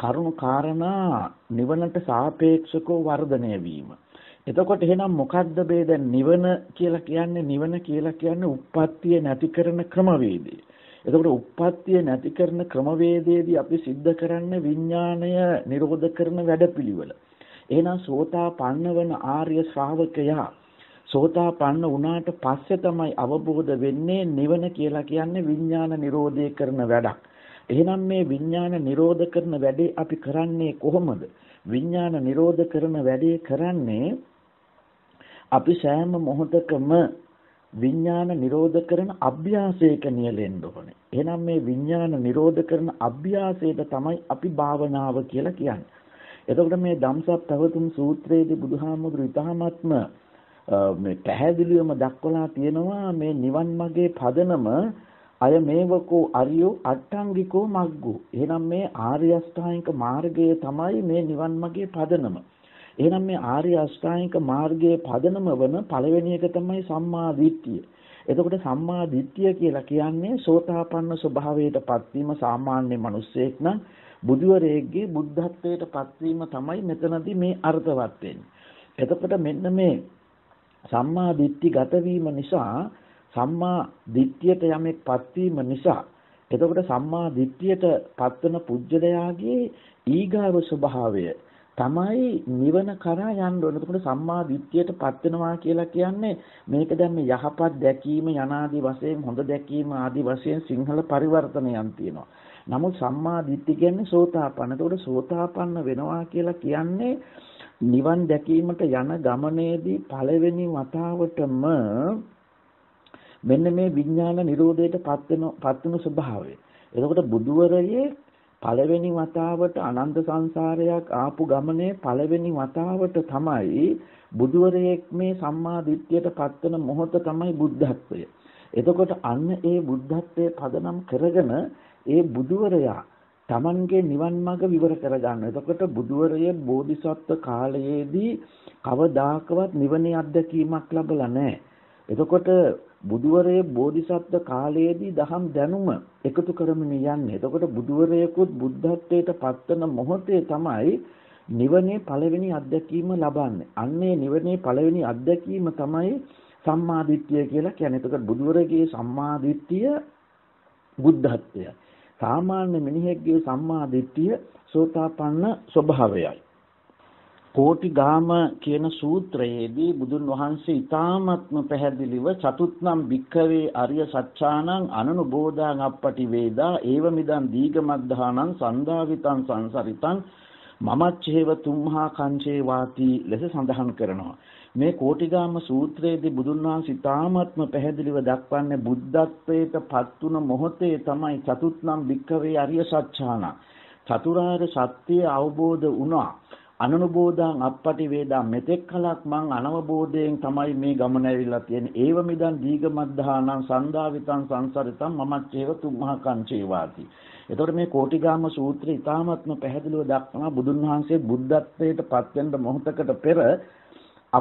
කරුණු කාරණා නිවනට සාපේක්ෂකව වර්ධනය වීම. එතකොට එහෙනම් මොකද්ද මේ දැන් නිවන කියලා කියන්නේ නිවන කියලා කියන්නේ උප්පත්තිය නැති කරන ක්‍රමවේදය. එතකොට උප්පත්තිය නැති කරන ක්‍රමවේදයේදී අපි सिद्ध කරන්න විඥාණය නිරෝධ කරන වැඩපිළිවෙල. එහෙනම් සෝතාපන්න වන ආර්ය ශ්‍රාවකයා සෝතාපන්න වුණාට පස්සේ තමයි අවබෝධ වෙන්නේ නිවන කියලා කියන්නේ විඥාන නිරෝධය කරන වැඩක්. එහෙනම් මේ විඥාන නිරෝධ කරන වැඩේ අපි කරන්නේ කොහොමද? විඥාන නිරෝධ කරන වැඩේ කරන්නේ අපි සෑම මොහොතකම විඥාන නිරෝධ කරන අභ්‍යාසයක නියැලෙන්න ඕනේ. එහෙනම් මේ විඥාන නිරෝධ කරන අභ්‍යාසයට තමයි අපි භාවනාව කියලා කියන්නේ. එතකොට මේ ධම්සත් පැවතුම් සූත්‍රයේදී බුදුහාමුදුරු ඉතාමත්ම මේ පැහැදිලිවම දක්වලා තියෙනවා මේ නිවන් මාගේ පදනම අය මේවකෝ අරියෝ අට්ටංගිකෝ මග්ගෝ. එහෙනම් මේ ආර්ය අෂ්ටාංගික මාර්ගය තමයි මේ නිවන් මාගේ පදනම. එහෙනම් මේ ආර්ය අෂ්ටාංගික මාර්ගයේ පදනම වන පළවෙනි එක තමයි සම්මා දිට්ඨිය. එතකොට සම්මා දිට්ඨිය කියලා කියන්නේ සෝතාපන්න ස්වභාවයට පත්වීම සාමාන්‍ය මිනිස්සෙක් නම් බුදුවරයෙක්ගේ බුද්ධත්වයට පත්වීම තමයි මෙතනදී මේ අර්ථවත් වෙන්නේ. එතකොට මෙන්න මේ සම්මා දිට්ඨි ගතවීම නිසා සම්මා දිට්ඨියට යමෙක් පත්වීම නිසා එතකොට සම්මා දිට්ඨියට පත්වන පුජ්‍යලයාගේ ඊගාව ස්වභාවය තමයි නිවන කරා යන්න ඕනේ. එතකොට සම්මා දිට්ඨියටපත් වෙනවා කියලා කියන්නේ මේක දැන් මේ යහපත් දැකීම යනාදී වශයෙන් හොඳ දැකීම ආදී වශයෙන් සිංහල පරිවර්තනයන් තියෙනවා. නමුත් සම්මා දිට්ඨිය කියන්නේ සෝතාපන්න. එතකොට සෝතාපන්න වෙනවා කියලා කියන්නේ නිවන් දැකීමට යන ගමනේදී පළවෙනි වතාවටම මෙන්න මේ විඥාන නිරෝධයට පත් වෙන ස්වභාවය. එතකොට බුදුවරයේ පළවෙනි වතාවට අනන්ත සංසාරයක් ආපු ගමනේ පළවෙනි වතාවට තමයි බුදුවරයෙක් මේ සම්මා දිට්ඨියට පත්වන මොහොත තමයි බුද්ධත්වය. එතකොට අන්න ඒ බුද්ධත්වයේ පදනම් කරගෙන ඒ බුදුවරයා Tamanගේ නිවන් මඟ විවර කරගන්න. එතකොට බුදුවරයේ බෝධිසත්ව කාලයේදී කවදාකවත් නිවනේ අත්දැකීමක් ලැබලා නැහැ. එතකොට බුදුවරේ බෝධිසත්ව කාලයේදී දහම් දැනුම එකතු කරමින් යන්නේ. එතකොට බුදුවරයෙකුත් බුද්ධත්වයට පත්වන මොහොතේ තමයි නිවනේ පළවෙනි අත්දැකීම ලබන්නේ. අන්නේ නිවනේ පළවෙනි අත්දැකීම තමයි සම්මාදිට්ඨිය කියලා කියන්නේ. එතකොට බුදුවරගේ සම්මාදිට්ඨිය බුද්ධත්වය. සාමාන්‍ය මිනිහෙක්ගේ සම්මාදිට්ඨිය සෝතාපන්න ස්වභාවයයි. කෝටිගාම කියන සූත්‍රයේදී බුදුන් වහන්සේ ඉතාමත්ම පැහැදිලිව චතුත්නම් භික්කවේ අරිය සච්ඡානං අනනුබෝධං අපපටි වේදා ඒව මිදන් දීගමද්ධානං සන්දාවිතං සංසරිතං මමච්චේව තුම්හා කංචේ වාති ලෙස සඳහන් කරනවා මේ කෝටිගාම සූත්‍රයේදී බුදුන් වහන්සේ ඉතාමත්ම පැහැදිලිව දක්වන්නේ බුද්ධත්වයට පත්තුන මොහොතේ තමයි චතුත්නම් භික්කවේ අරිය සච්ඡානං චතුරාර්ය සත්‍ය අවබෝධ වුණා අනනුබෝධං අපපටි වේදා මෙතෙක් කලක් මං අනවබෝධයෙන් තමයි මේ ගමන ඇවිල්ලා තියෙන්නේ. ඒව මිදන් දීගමද්ධානම් සන්දාවිතං සංසරිතං මමච්චේව තුම්හකං චේවාති. එතකොට මේ කෝටිගාම සූත්‍රය ඉතාමත්ම පැහැදිලිව දක්වනවා බුදුන් වහන්සේ බුද්ධත්වයට පත්වෙන මොහොතකට පෙර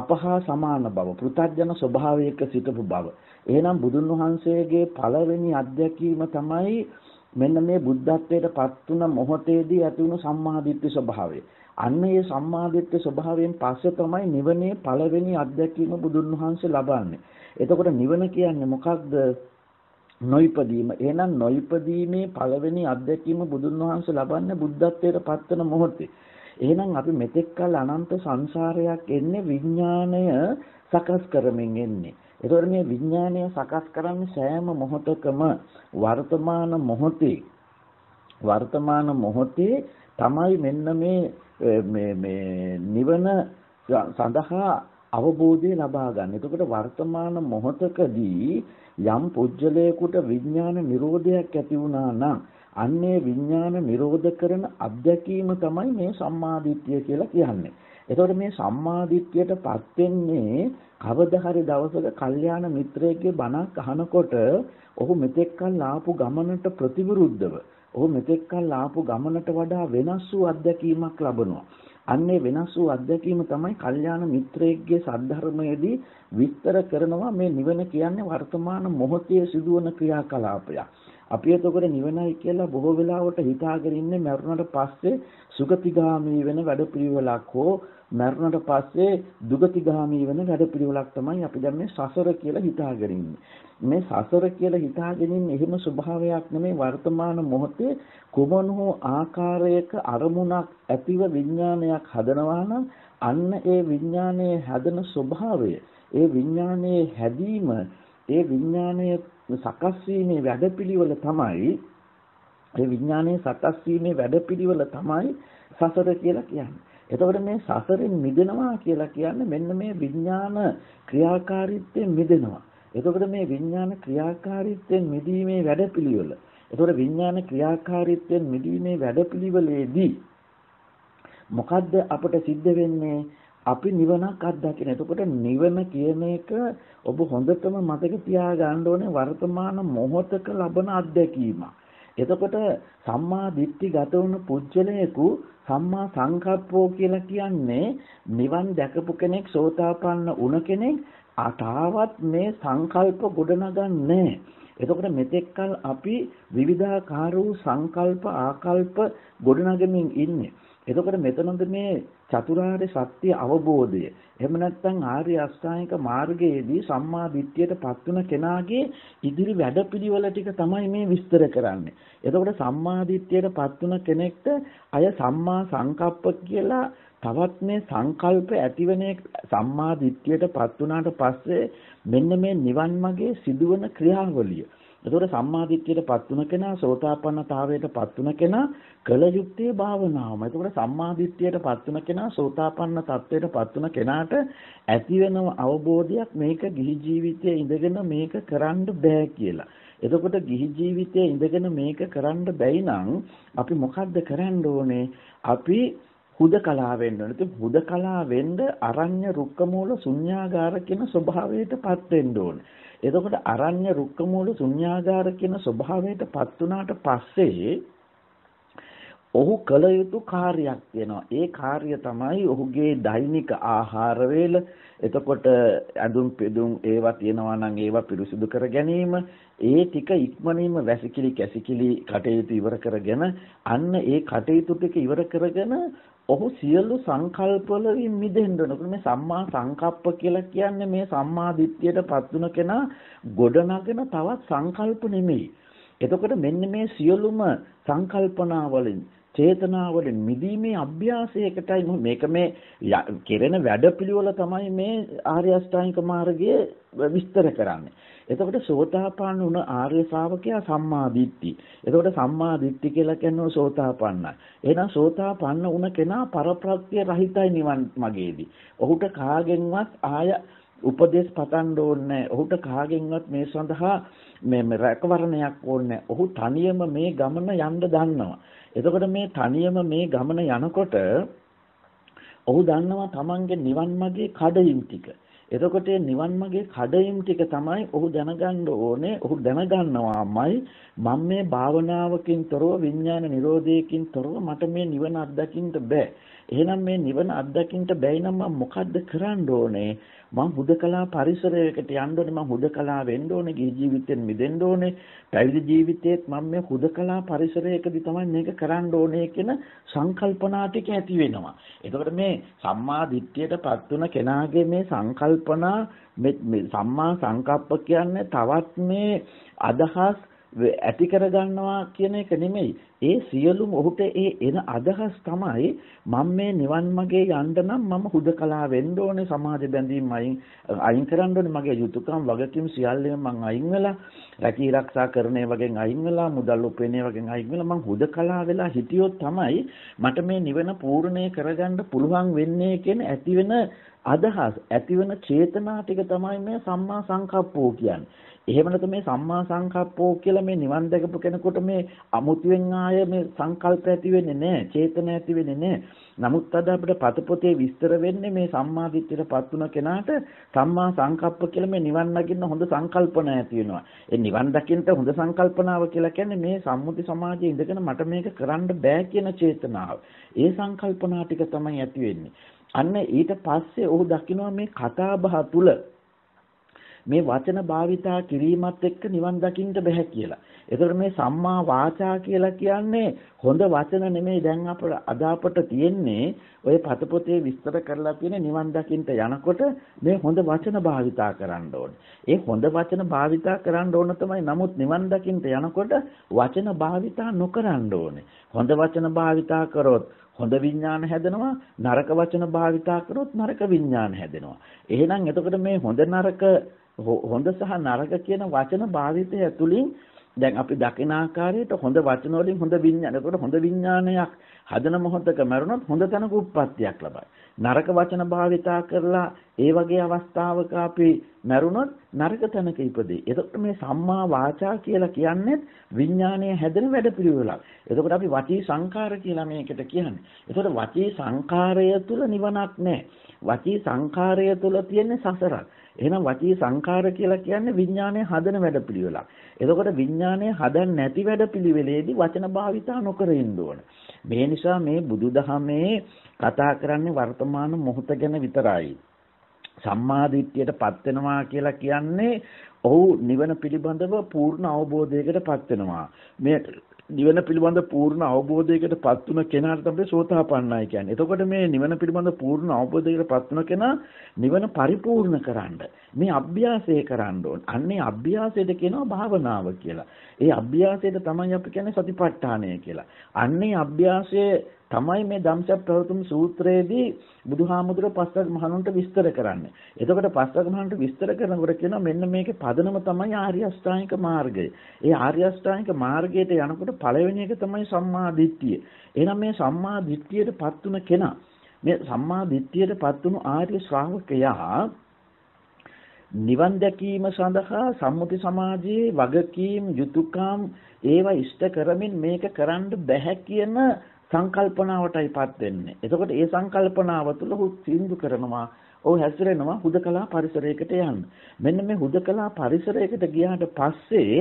අපහා සමාන බව පෘථග්ජන ස්වභාවයක සිටපු බව. එහෙනම් බුදුන් වහන්සේගේ පළවෙනි අත්දැකීම තමයි මෙන්න මේ බුද්ධත්වයට පත් වුණ මොහොතේදී ඇති වුණු සම්මාදිට්ඨි ස්වභාවය. අන්න ඒ සම්මාදිට්ඨ ස්වභාවයෙන් පස්සේ තමයි නිවනේ පළවෙනි අත්දැකීම බුදුන් වහන්සේ ලබන්නේ. එතකොට නිවන කියන්නේ මොකක්ද? නොයිපදීම. එහෙනම් නොයිපදීමේ පළවෙනි අත්දැකීම බුදුන් වහන්සේ ලබන්නේ බුද්ධත්වයට පත්වන මොහොතේ. එහෙනම් අපි මෙතෙක් කල අනන්ත සංසාරයක් එන්නේ විඥාණය සකස් කරමින් එන්නේ. ඒතකොට මේ විඥාණය සකස් කරන්නේ සෑම මොහොතකම වර්තමාන මොහොතේ වර්තමාන මොහොතේ තමයි මෙන්න මේ මේ මේ නිවන සඳහා අවබෝධය ලබා ගන්න. එතකොට වර්තමාන මොහොතකදී යම් පුජ්‍යලයකට විඥාන නිරෝධයක් ඇති වුණා නම් අන්නේ විඥාන නිරෝධ කරන අධ්‍යක්ීම තමයි මේ සම්මාදිට්ඨිය කියලා කියන්නේ. එතකොට මේ සම්මාදිට්ඨියටපත් වෙන්නේ කවදා හරි දවසක කල්යාණ මිත්‍රයෙක්ගේ බණක් අහනකොට ඔහු මෙතෙක් කල් ආපු ගමනට ප්‍රතිවිරුද්ධව ඔහු මෙතෙක් කල් ආපු ගමනට වඩා වෙනස් වූ අත්දැකීමක් ලබනවා. අන්නේ වෙනස් වූ අත්දැකීම තමයි කල්යාණ මිත්‍රයෙක්ගේ සද්ධර්මයේදී විස්තර කරනවා මේ නිවන කියන්නේ වර්තමාන මොහොතේ සිදුවන ක්‍රියාකලාපයක්. අපි එතකොට නිවනයි කියලා බොහෝ වෙලාවට හිතාගෙන ඉන්නේ මරුණට පස්සේ සුගතිගාමී වෙන වැඩපිළිවෙලක් හෝ මරුණට පස්සේ දුගතිගාමී වෙන වැඩපිළිවෙලක් තමයි අපි දැන් මේ සසර කියලා හිතාගෙන ඉන්නේ. මේ සසර කියලා හිතාගෙන ඉන්නේ එහෙම ස්වභාවයක් නෙමෙයි වර්තමාන මොහොතේ කුමන හෝ ආකාරයක අරමුණක් ඇතිව විඥානයක් හදනවා නම් අන්න ඒ විඥානයේ හැදෙන ස්වභාවය ඒ විඥානයේ හැදීම ඒ විඥානයේ සකස් වීමේ වැඩපිළිවෙල තමයි ඒ විඥානයේ සකස් වීමේ වැඩපිළිවෙල තමයි සසර කියලා කියන්නේ. එතකොට මේ සසරෙන් මිදෙනවා කියලා කියන්නේ මෙන්න මේ විඥාන ක්‍රියාකාරීත්වයෙන් මිදෙනවා. එතකොට මේ විඥාන ක්‍රියාකාරීත්වයෙන් මිදීමේ වැඩපිළිවෙල. එතකොට විඥාන ක්‍රියාකාරීත්වයෙන් මිදීමේ වැඩපිළිවෙලේදී මොකද්ද අපට සිද්ධ වෙන්නේ? අපි නිවනක් අත්දකින්න. එතකොට නිවන කියන එක ඔබ හොඳටම මතක තියාගන්න ඕනේ වර්තමාන මොහොතක ලබන අත්දැකීම. එතකොට සම්මා දිට්ඨි ගත වුණු පුජ්‍යලයෙකු සම්මා සංකප්පෝ කියලා කියන්නේ නිවන් දැකපු කෙනෙක් සෝතාපන්න වුණ කෙනෙක් තාවත් මේ සංකල්ප ගොඩනගන්නේ එතකොට මෙතෙක්කල් අපි විවිධාකාර වූ සංකල්ප ආකල්ප ගොඩනගමින් ඉන්නේ. එතකොට මෙතනද මේ චතුරාර්ය සත්‍ය අවබෝධය එහෙම නැත්නම් ආර්ය අෂ්ටාංගික මාර්ගයේදී සම්මා දිට්ඨියටපත් වන කෙනාගේ ඉදිරි වැඩපිළිවෙල ටික තමයි මේ විස්තර කරන්නේ. එතකොට සම්මා දිට්ඨියටපත් වන කෙනෙක්ට අය සම්මා සංකප්ප කියලා තවත් මේ සංකල්ප ඇතිවෙන සම්මා දිට්ඨියටපත් වුණාට පස්සේ මෙන්න මේ නිවන් මාගේ සිදුවන ක්‍රියාවලිය. ඒතකොට සම්මා දිට්ඨියටපත් වුණ කෙනා සෝතාපන්නතාවයටපත් වුණ කෙනා කල යුත්තේ භාවනාවම. ඒතකොට සම්මා දිට්ඨියටපත් වුණ කෙනා සෝතාපන්න තත්වයටපත් වුණ කෙනාට ඇතිවෙන අවබෝධයක් මේක ගිහි ජීවිතයේ ඉඳගෙන මේක කරන්න බෑ කියලා. එතකොට ගිහි ජීවිතයේ ඉඳගෙන මේක කරන්න බැයි නම් අපි මොකද්ද කරන්න ඕනේ? අපි හුදකලා වෙන්න ඕනේ. ඉතින් හුදකලා වෙන්න අරඤ්‍ය රුක්කමූල ශුන්‍යාගාර කියන ස්වභාවයටපත් වෙන්න ඕනේ. එතකොට අරඤ්‍ය රුක්කමූල ශුන්‍යාගාර කියන ස්වභාවයටපත් වුණාට පස්සේ ඔහු කළ යුතු කාර්යයක් වෙනවා. ඒ කාර්ය තමයි ඔහුගේ දෛනික ආහාර වේල. එතකොට ඇඳුම් පෙඳුම් ඒවා තියෙනවා නම් ඒවා පිරිසිදු කර ගැනීම, ඒ ටික ඉක්මනින්ම වැසිකිලි කැසිකිලි කටයුතු ඉවර කරගෙන අන්න ඒ කටයුතු ටික ඉවර කරගෙන ඔහු සියලු සංකල්පවලින් මිදෙන්න ඕන. මේ සම්මා සංකප්ප කියලා කියන්නේ මේ සම්මා දිට්ඨියට පත්ුන කෙනා ගොඩනගෙන තවත් සංකල්ප නෙමෙයි. එතකොට මෙන්න මේ සියලුම සංකල්පනාවලින් චේතනාවලින් මිදීමේ අභ්‍යාසයකටයි මේක මේ කෙරෙන වැඩපිළිවෙල තමයි මේ ආර්ය අෂ්ටාංගික මාර්ගයේ විස්තර කරන්නේ. එතකොට සෝතාපන්න වුණ ආර්ය ශ්‍රාවකයා සම්මාදිට්ඨි. එතකොට සම්මාදිට්ඨි කියලා කියනවා සෝතාපන්නයි. එහෙනම් සෝතාපන්න වුණ කෙනා පරප්‍රත්‍ය රහිතයි නිවන් මගේදී. ඔහුට කාගෙන්වත් ආය උපදේශ පතන්න ඕනේ ඔහුට කාගෙන්වත් මේ සඳහා මේ රැකවරණයක් ඕනේ ඔහු තනියම මේ ගමන යන්න දන්නවා එතකොට මේ තනියම මේ ගමන යනකොට ඔහු දන්නවා තමන්ගේ නිවන් මාගේ කඩයින් ටික එතකොට නිවන් මාගේ කඩයිම් ටික තමයි ඔහු දැනගන්න ඕනේ. ඔහු දැනගන්නවාමයි මම මේ භාවනාවකින් තොරව විඥාන නිරෝධයකින් තොරව මට මේ නිවන අත්දකින්න බෑ. එහෙනම් මේ නිවන අත්දකින්න බැයි නම් මම මොකද්ද කරන්න ඕනේ? මං හුදකලා පරිසරයකට යන්න ඕනේ. මං හුදකලා වෙන්න ඕනේ. ගිහි ජීවිතෙන් මිදෙන්න ඕනේ. පැවිදි ජීවිතයේත් මම මේ හුදකලා පරිසරයකදී තමයි මේක කරන්න ඕනේ කියන සංකල්පනා ටික ඇති වෙනවා. එතකොට මේ සම්මා දිට්ඨියටපත් වුණ කෙනාගේ මේ සංකල්පනා මේ සම්මා සංකප්ප කියන්නේ තවත් මේ අදහස් ඇති කරගන්නවා කියන එක නෙමෙයි. ඒ සියලුම ඔහුට ඒ එන අදහස් තමයි මම මේ නිවන් මාගේ යන්න නම් මම හුදකලා වෙන්න ඕනේ සමාජ බැඳීම් අයින් අයින් කරන්න ඕනේ මගේ යුතුයකම් වගකීම් සියල්ලම මං අයින් වෙලා රැකී ආරක්ෂා කරනේ වගේ අයින් වෙලා මුදල් උපයනේ වගේ අයින් වෙලා මං හුදකලා වෙලා හිටියොත් තමයි මට මේ නිවන පූර්ණේ කරගන්න පුළුවන් වෙන්නේ කියන ඇති වෙන අදහස් ඇතිවන චේතනා ටික තමයි මේ සම්මා සංකප්පෝ කියන්නේ. එහෙම නැත්නම් මේ සම්මා සංකප්පෝ කියලා මේ නිවන් දැකපු කෙනෙකුට මේ අමුතුවෙන් ආය මේ සංකල්ප ඇති වෙන්නේ නැහැ. චේතන ඇති වෙන්නේ නැහැ. නමුත් අද අපිට පතපොතේ විස්තර වෙන්නේ මේ සම්මා දිට්ඨියටපත් වුණ කෙනාට සම්මා සංකප්ප කියලා මේ නිවන් දකින්න හොඳ සංකල්පන ඇති වෙනවා. ඒ නිවන් දකින්නට හොඳ සංකල්පනාව කියලා කියන්නේ මේ සම්මුති සමාජයේ ඉඳගෙන මට මේක කරන්න බෑ කියන චේතනාව. ඒ සංකල්පනා ටික තමයි ඇති වෙන්නේ. අන්න ඊට පස්සේ ඔහු දකිනවා මේ කතා බහ තුල මේ වචන භාවිතා කිරීමත් එක්ක නිවන් දකින්න බෑ කියලා. ඒතර මේ සම්මා වාචා කියලා කියන්නේ හොඳ වචන නෙමෙයි දැන් අප අද අපට තියෙන්නේ ඔය පතපොතේ විස්තර කරලා තියෙන නිවන් දකින්න යනකොට මේ හොඳ වචන භාවිතා කරන්න ඕනේ. ඒ හොඳ වචන භාවිතා කරන්න ඕන තමයි. නමුත් නිවන් දකින්න යනකොට වචන භාවිතා නොකරන්න ඕනේ. හොඳ වචන භාවිතා කරොත් හොඳ විඥාන හැදෙනවා නරක වචන භාවිතා කරොත් නරක විඥාන හැදෙනවා එහෙනම් එතකොට මේ හොඳ නරක හොඳ සහ නරක කියන වචන භාවිතය ඇතුලින් දැන් අපි දකින ආකාරයට හොඳ වචන වලින් හොඳ විඤ්ඤාණ. ඒකට හොඳ විඤ්ඤාණයක් හදන මොහොතක මරුණොත් හොඳ තැනක උප්පත්තියක් ලබයි. නරක වචන භාවිතා කරලා ඒ වගේ අවස්ථාවක අපි මරුණොත් නරක තැනක ඉපදෙයි. එතකොට මේ සම්මා වාචා කියලා කියන්නේ විඥානය හැදෙන වැඩපිළිවෙලක්. එතකොට අපි වචී සංකාර කියලා මේකට කියන්නේ. එතකොට වචී සංකාරය තුල නිවනක් නැහැ. වචී සංකාරය තුල තියෙන සසරක්. එහෙනම් වචී සංඛාර කියලා කියන්නේ විඥානය හදන වැඩපිළිවෙලක්. එතකොට විඥානය හදන්න නැති වැඩපිළිවෙලේදී වචන භාවිතා නොකර ඉන්න ඕන. මේ නිසා මේ බුදුදහමේ කතා කරන්නේ වර්තමාන මොහොත ගැන විතරයි. සම්මාදිට්ඨියටපත් වෙනවා කියලා කියන්නේ ඔහු නිවන පිළිබඳව පූර්ණ අවබෝධයකටපත් වෙනවා. මේ නිවන පිළිබඳ පූර්ණ අවබෝධයකට පත් වුණ කෙනාට තමයි සෝතාපන්නයි කියන්නේ. එතකොට මේ නිවන පිළිබඳ පූර්ණ අවබෝධයකට පත් වුණ කෙනා නිවන පරිපූර්ණ කරන්න මේ අභ්‍යාසය කරන්න ඕන. අන්නේ අභ්‍යාසයට කියනවා භාවනාව කියලා. ඒ අභ්‍යාසයට තමයි අපි කියන්නේ සතිපට්ඨානය කියලා. අන්නේ අභ්‍යාසයේ තමයි මේ ධම්සප් ප්‍රවතුම් සූත්‍රයේදී බුදුහාමුදුර පස්වග් මහණුන්ට විස්තර කරන්නේ. එතකොට පස්වග් මහණුන්ට විස්තර කරනකොට කියනවා මෙන්න මේකේ පදනම තමයි ආර්ය අෂ්ටාංගික මාර්ගය. ඒ ආර්ය අෂ්ටාංගික මාර්ගයට යනකොට පළවෙනි එක තමයි සම්මා දිට්ඨිය. එහෙනම් මේ සම්මා දිට්ඨියටපත් තුන කෙනා මේ සම්මා දිට්ඨියටපත් තුන ආර්ය ශ්‍රාවකයා නිවන් දැකීම සඳහා සම්මුති සමාජයේ වගකීම් යුතුයකම් ඒවා ඉෂ්ට කරමින් මේක කරන්න බැහැ කියන සංකල්පනාවටයිපත් වෙන්නේ. එතකොට ඒ සංකල්පනාව තුළ හු සින්දු කරනවා, ඔහු හැසිරෙනවා හුදකලා පරිසරයකට යන්න. මෙන්න මේ හුදකලා පරිසරයකට ගියාට පස්සේ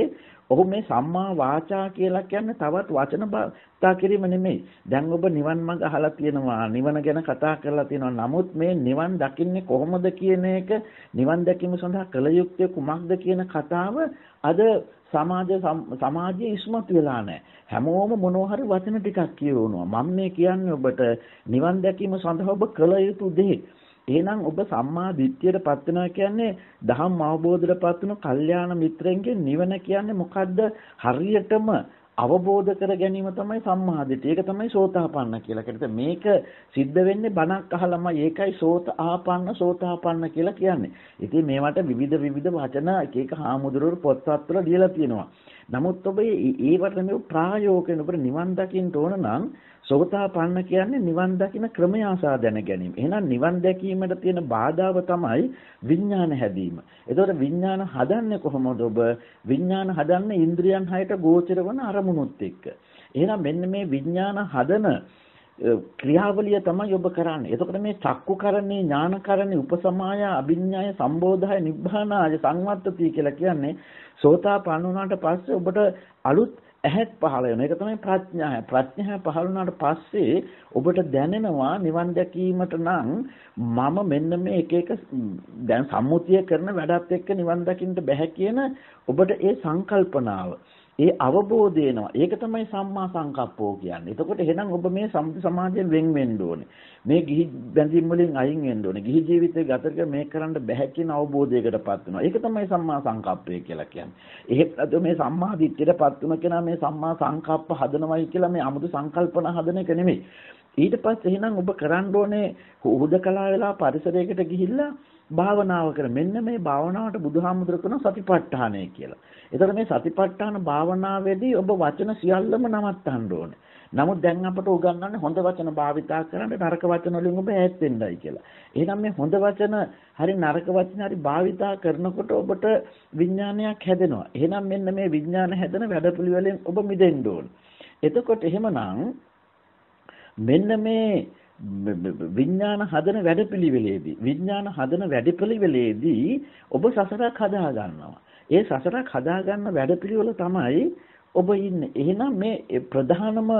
ඔහු මේ සම්මා වාචා කියලා කියන්නේ තවත් වචන භාවිතා කිරීම නෙමෙයි. දැන් ඔබ නිවන් මඟ අහලා තියෙනවා, නිවන ගැන කතා කරලා තියෙනවා. නමුත් මේ නිවන් දකින්නේ කොහොමද කියන එක, නිවන් දැකීම සඳහා කළ යුත්තේ කුමක්ද කියන කතාව අද සමාජ සමාජයේ ඉස්මතු වෙලා නැහැ. හැමෝම මොනවා හරි වචන ටිකක් කියවනවා. මම මේ කියන්නේ ඔබට නිවන් දැකීම සඳහා ඔබ කළ යුතු දේ එහෙනම් ඔබ සම්මා දිට්ඨියටපත් වෙනවා කියන්නේ දහම් අවබෝධයටපත් වෙන කල්යාණ මිත්‍රෙන්ගේ නිවන කියන්නේ මොකද්ද? හරියටම අවබෝධ කර ගැනීම තමයි සම්මාදිට්ඨිය. ඒක තමයි සෝතාපන්න කියලා කියන්නේ. මේක සිද්ධ වෙන්නේ බණක් අහලමයි. ඒකයි සෝත ආපන්න සෝතාපන්න කියලා කියන්නේ. ඉතින් මේවට විවිධ විවිධ වචන එක එක හාමුදුරුවෝ පොත්පත්වල ලියලා තියෙනවා. නමුත් ඔබ ඒවට මේ ප්‍රායෝගිකව ඔබට නිවන් දකින්න ඕන නම් සෝතාපන්න කියන්නේ නිවන් දකින ක්‍රමය ආසා දැන ගැනීම. එහෙනම් නිවන් දැකීමට තියෙන බාධාව තමයි විඥාන හැදීම. එතකොට විඥාන හදන්නේ කොහොමද ඔබ? විඥාන හදන්නේ ඉන්ද්‍රියන් හයට ගෝචර වන අරමුණුත් එක්ක. එහෙනම් මෙන්න මේ විඥාන හදන ක්‍රියාවලිය තමයි ඔබ කරන්නේ. එතකොට මේ චක්කුකරණේ ඥානකරණේ උපසමාය අභිඥාය සම්බෝධය නිබ්බානාය සංවත්තති කියලා කියන්නේ සෝතාපන්න වුණාට පස්සේ ඔබට අලුත් ඇහත් පහළ වෙනවා. ඒක තමයි ප්‍රඥාය. ප්‍රඥාය පහළ වුණාට පස්සේ ඔබට දැනෙනවා නිවන් දැකීමට නම් මම මෙන්න මේ එක එක දැන් සම්මුතිය කරන වැඩත් එක්ක නිවන් දකින්න බැහැ කියන ඔබට ඒ සංකල්පනාව ඒ අවබෝධය එනවා. ඒක තමයි සම්මා සංකප්පෝ කියන්නේ. එතකොට එහෙනම් ඔබ මේ සම්පති සමාජයෙන් වෙන් වෙන්න ඕනේ. මේ ගිහි බැඳීම් වලින් අයින් වෙන්න ඕනේ. ගිහි ජීවිතේ ගත කර මේ කරන්න බැහැ කියන අවබෝධයකටපත් වෙනවා. ඒක තමයි සම්මා සංකප්පය කියලා කියන්නේ. එහෙත් මේ සම්මා දිට්ඨියටපත් වුණ කෙනා මේ සම්මා සංකප්ප හදනවයි කියලා මේ 아무තු සංකල්පන හදන එක නෙමෙයි. ඊට පස්සේ එහෙනම් ඔබ කරන්න ඕනේ හුදකලා වෙලා පරිසරයකට ගිහිල්ලා භාවනාව කර මෙන්න මේ භාවනාවට බුදුහාමුදුර කරන සතිපට්ඨානය කියලා. ඒතර මේ සතිපට්ඨාන භාවනාවේදී ඔබ වචන සියල්ලම නවත්තන්න ඕනේ. නමුත් දැන් අපට උගන්වන්නේ හොඳ වචන භාවිතා කරන්න නරක වචන වලින් ඔබ ඈත් වෙන්නයි කියලා. එහෙනම් මේ හොඳ වචන හරි නරක වචන හරි භාවිතා කරනකොට ඔබට විඥානයක් හැදෙනවා. එහෙනම් මෙන්න මේ විඥාන හැදෙන වැඩපිළිවෙලෙන් ඔබ මිදෙන්න ඕන. එතකොට එහෙමනම් මෙන්න මේ විඥාන හදන වැඩපිළිවෙලේදී විඥාන හදන වැඩපිළිවෙලේදී ඔබ සසරක් හදා ගන්නවා. ඒ සසරක් හදා ගන්න වැඩපිළිවෙල තමයි ඔබ ඉන්නේ. එහෙනම් මේ ප්‍රධානම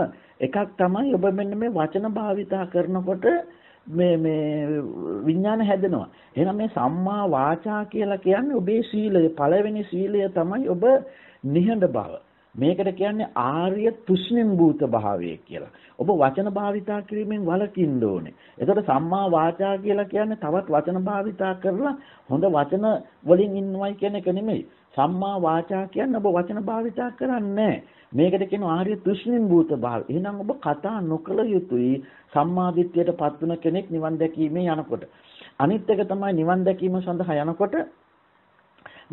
එකක් තමයි ඔබ මෙන්න මේ වචන භාවිතා කරනකොට මේ මේ විඥාන හැදෙනවා. එහෙනම් මේ සම්මා වාචා කියලා කියන්නේ ඔබේ සීලය පළවෙනි සීලය තමයි ඔබ නිහඬ බව. මේකට කියන්නේ ආර්ය තුෂ්ණිම් භූත භාවය කියලා. ඔබ වචන භාවිතා කිරීමෙන් වළකින්න ඕනේ. එතකොට සම්මා වාචා කියලා කියන්නේ තවත් වචන භාවිතා කරලා හොඳ වචන වලින් ඉන්නවයි කියන එක නෙමෙයි. සම්මා වාචා කියන්නේ ඔබ වචන භාවිතා කරන්නේ මේකට කියන ආර්ය තුෂ්ණිම් භූත භාව. එහෙනම් ඔබ කතා නොකළ යුතුයි සම්මාදිට්ඨියට පත්වන කෙනෙක් නිවන් දැකීමේ යනකොට. අනිත් එක තමයි නිවන් දැකීම සඳහා යනකොට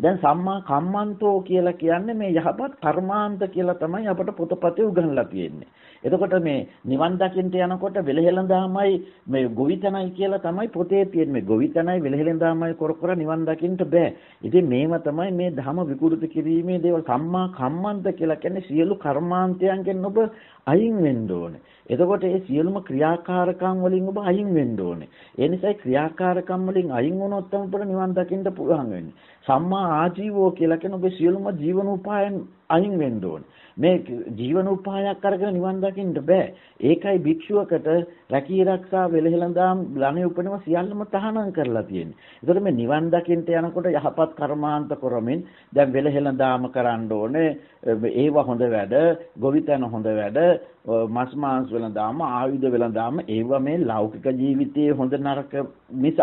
දැන් සම්මා කම්මන්තෝ කියලා කියන්නේ මේ යහපත් කර්මාන්ත කියලා තමයි අපට පොතපතේ උගන්ලා තියෙන්නේ. එතකොට මේ නිවන් දකින්න යනකොට වෙලහෙළඳාමයි මේ ගොවිතැනයි කියලා තමයි පොතේ තියෙන්නේ. ගොවිතැනයි වෙලහෙළඳාමයි කර කර නිවන් දකින්න බෑ. ඉතින් මේව තමයි මේ ධම විකෘති කිරීමේ දේවල් සම්මා කම්මන්ත කියලා කියන්නේ සියලු කර්මාන්තයන්ගෙන් ඔබ අයින් වෙන්න ඕනේ. එතකොට ඒ සියලුම ක්‍රියාකාරකම් වලින් ඔබ අයින් වෙන්න ඕනේ. ඒ නිසායි ක්‍රියාකාරකම් වලින් අයින් වුණොත් තමයි ඔබට නිවන් දකින්න පුළුවන් වෙන්නේ. සම්මා ආජීවෝ කියලා කියන ඔබේ සියලුම ජීවන උපායන් අයින් වෙන්න ඕනේ. මේ ජීවන උපායක් අරගෙන නිවන් දකින්න බෑ. ඒකයි භික්ෂුවකට රැකී ආරක්ෂා වෙලහෙළඳාම් ළමයේ උපනම සියල්ලම තහනම් කරලා තියෙන්නේ. ඒතකොට මේ නිවන් දකින්න යනකොට යහපත් කර්මාන්ත කරමින් දැන් වෙලහෙළඳාම කරන්න ඕනේ. ඒව හොඳ වැඩ, ගොවිතැන හොඳ වැඩ, මස් මාංශ වෙලඳාම, ආයුධ වෙලඳාම ඒව මේ ලෞකික ජීවිතයේ හොඳ නරක මිසක්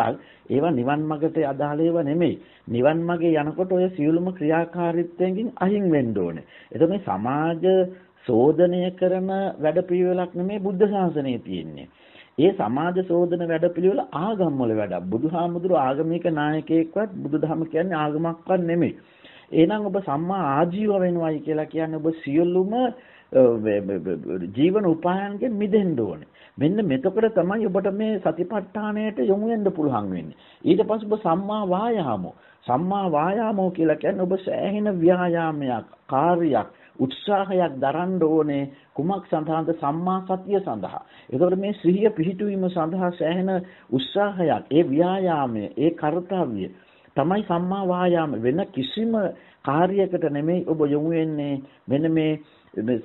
ඒව නිවන් මාර්ගට අදාළ ඒවා නෙමෙයි. නිවන් මාර්ගේ යනකොට ඔය සියලුම ක්‍රියාකාරීත්වයෙන් අහිං වෙන්න ඕනේ. එතකොට මේ සමා සමාජ සෝදනය කරන වැඩපිළිවෙලක් නෙමේ බුද්ධ ශාසනයේ තියෙන්නේ. ඒ සමාජ සෝදන වැඩපිළිවෙල ආගම් වල වැඩක්. බුදුහාමුදුරු ආගමික නායකයෙක්වත් බුදුදහම කියන්නේ ආගමක්වත් නෙමෙයි. එහෙනම් ඔබ සම්මා ආජීව වෙනවයි කියලා කියන්නේ ඔබ සියලුම ජීවන උපායන්ගෙන් මිදෙන්න ඕනේ. මෙන්න මෙතකොට තමයි ඔබට මේ සතිපට්ඨාණයට යොමු වෙන්න පුළුවන් වෙන්නේ. ඊට පස්සේ ඔබ සම්මා වායාමෝ. සම්මා වායාමෝ කියලා කියන්නේ ඔබ සෑහෙන ව්‍යායාමයක්, කාර්යයක් උත්සාහයක් දරන්න ඕනේ කුමක් සඳහාද සම්මා සතිය සඳහා. ඒතකොට මේ සිහිය පිහිටුවීම සඳහා සෑහෙන උත්සාහයක්, ඒ ව්‍යායාමය, ඒ කාර්යය තමයි සම්මා වායාම වෙන කිසිම කාර්යයකට නෙමෙයි ඔබ යොමු වෙන්නේ මෙන්න මේ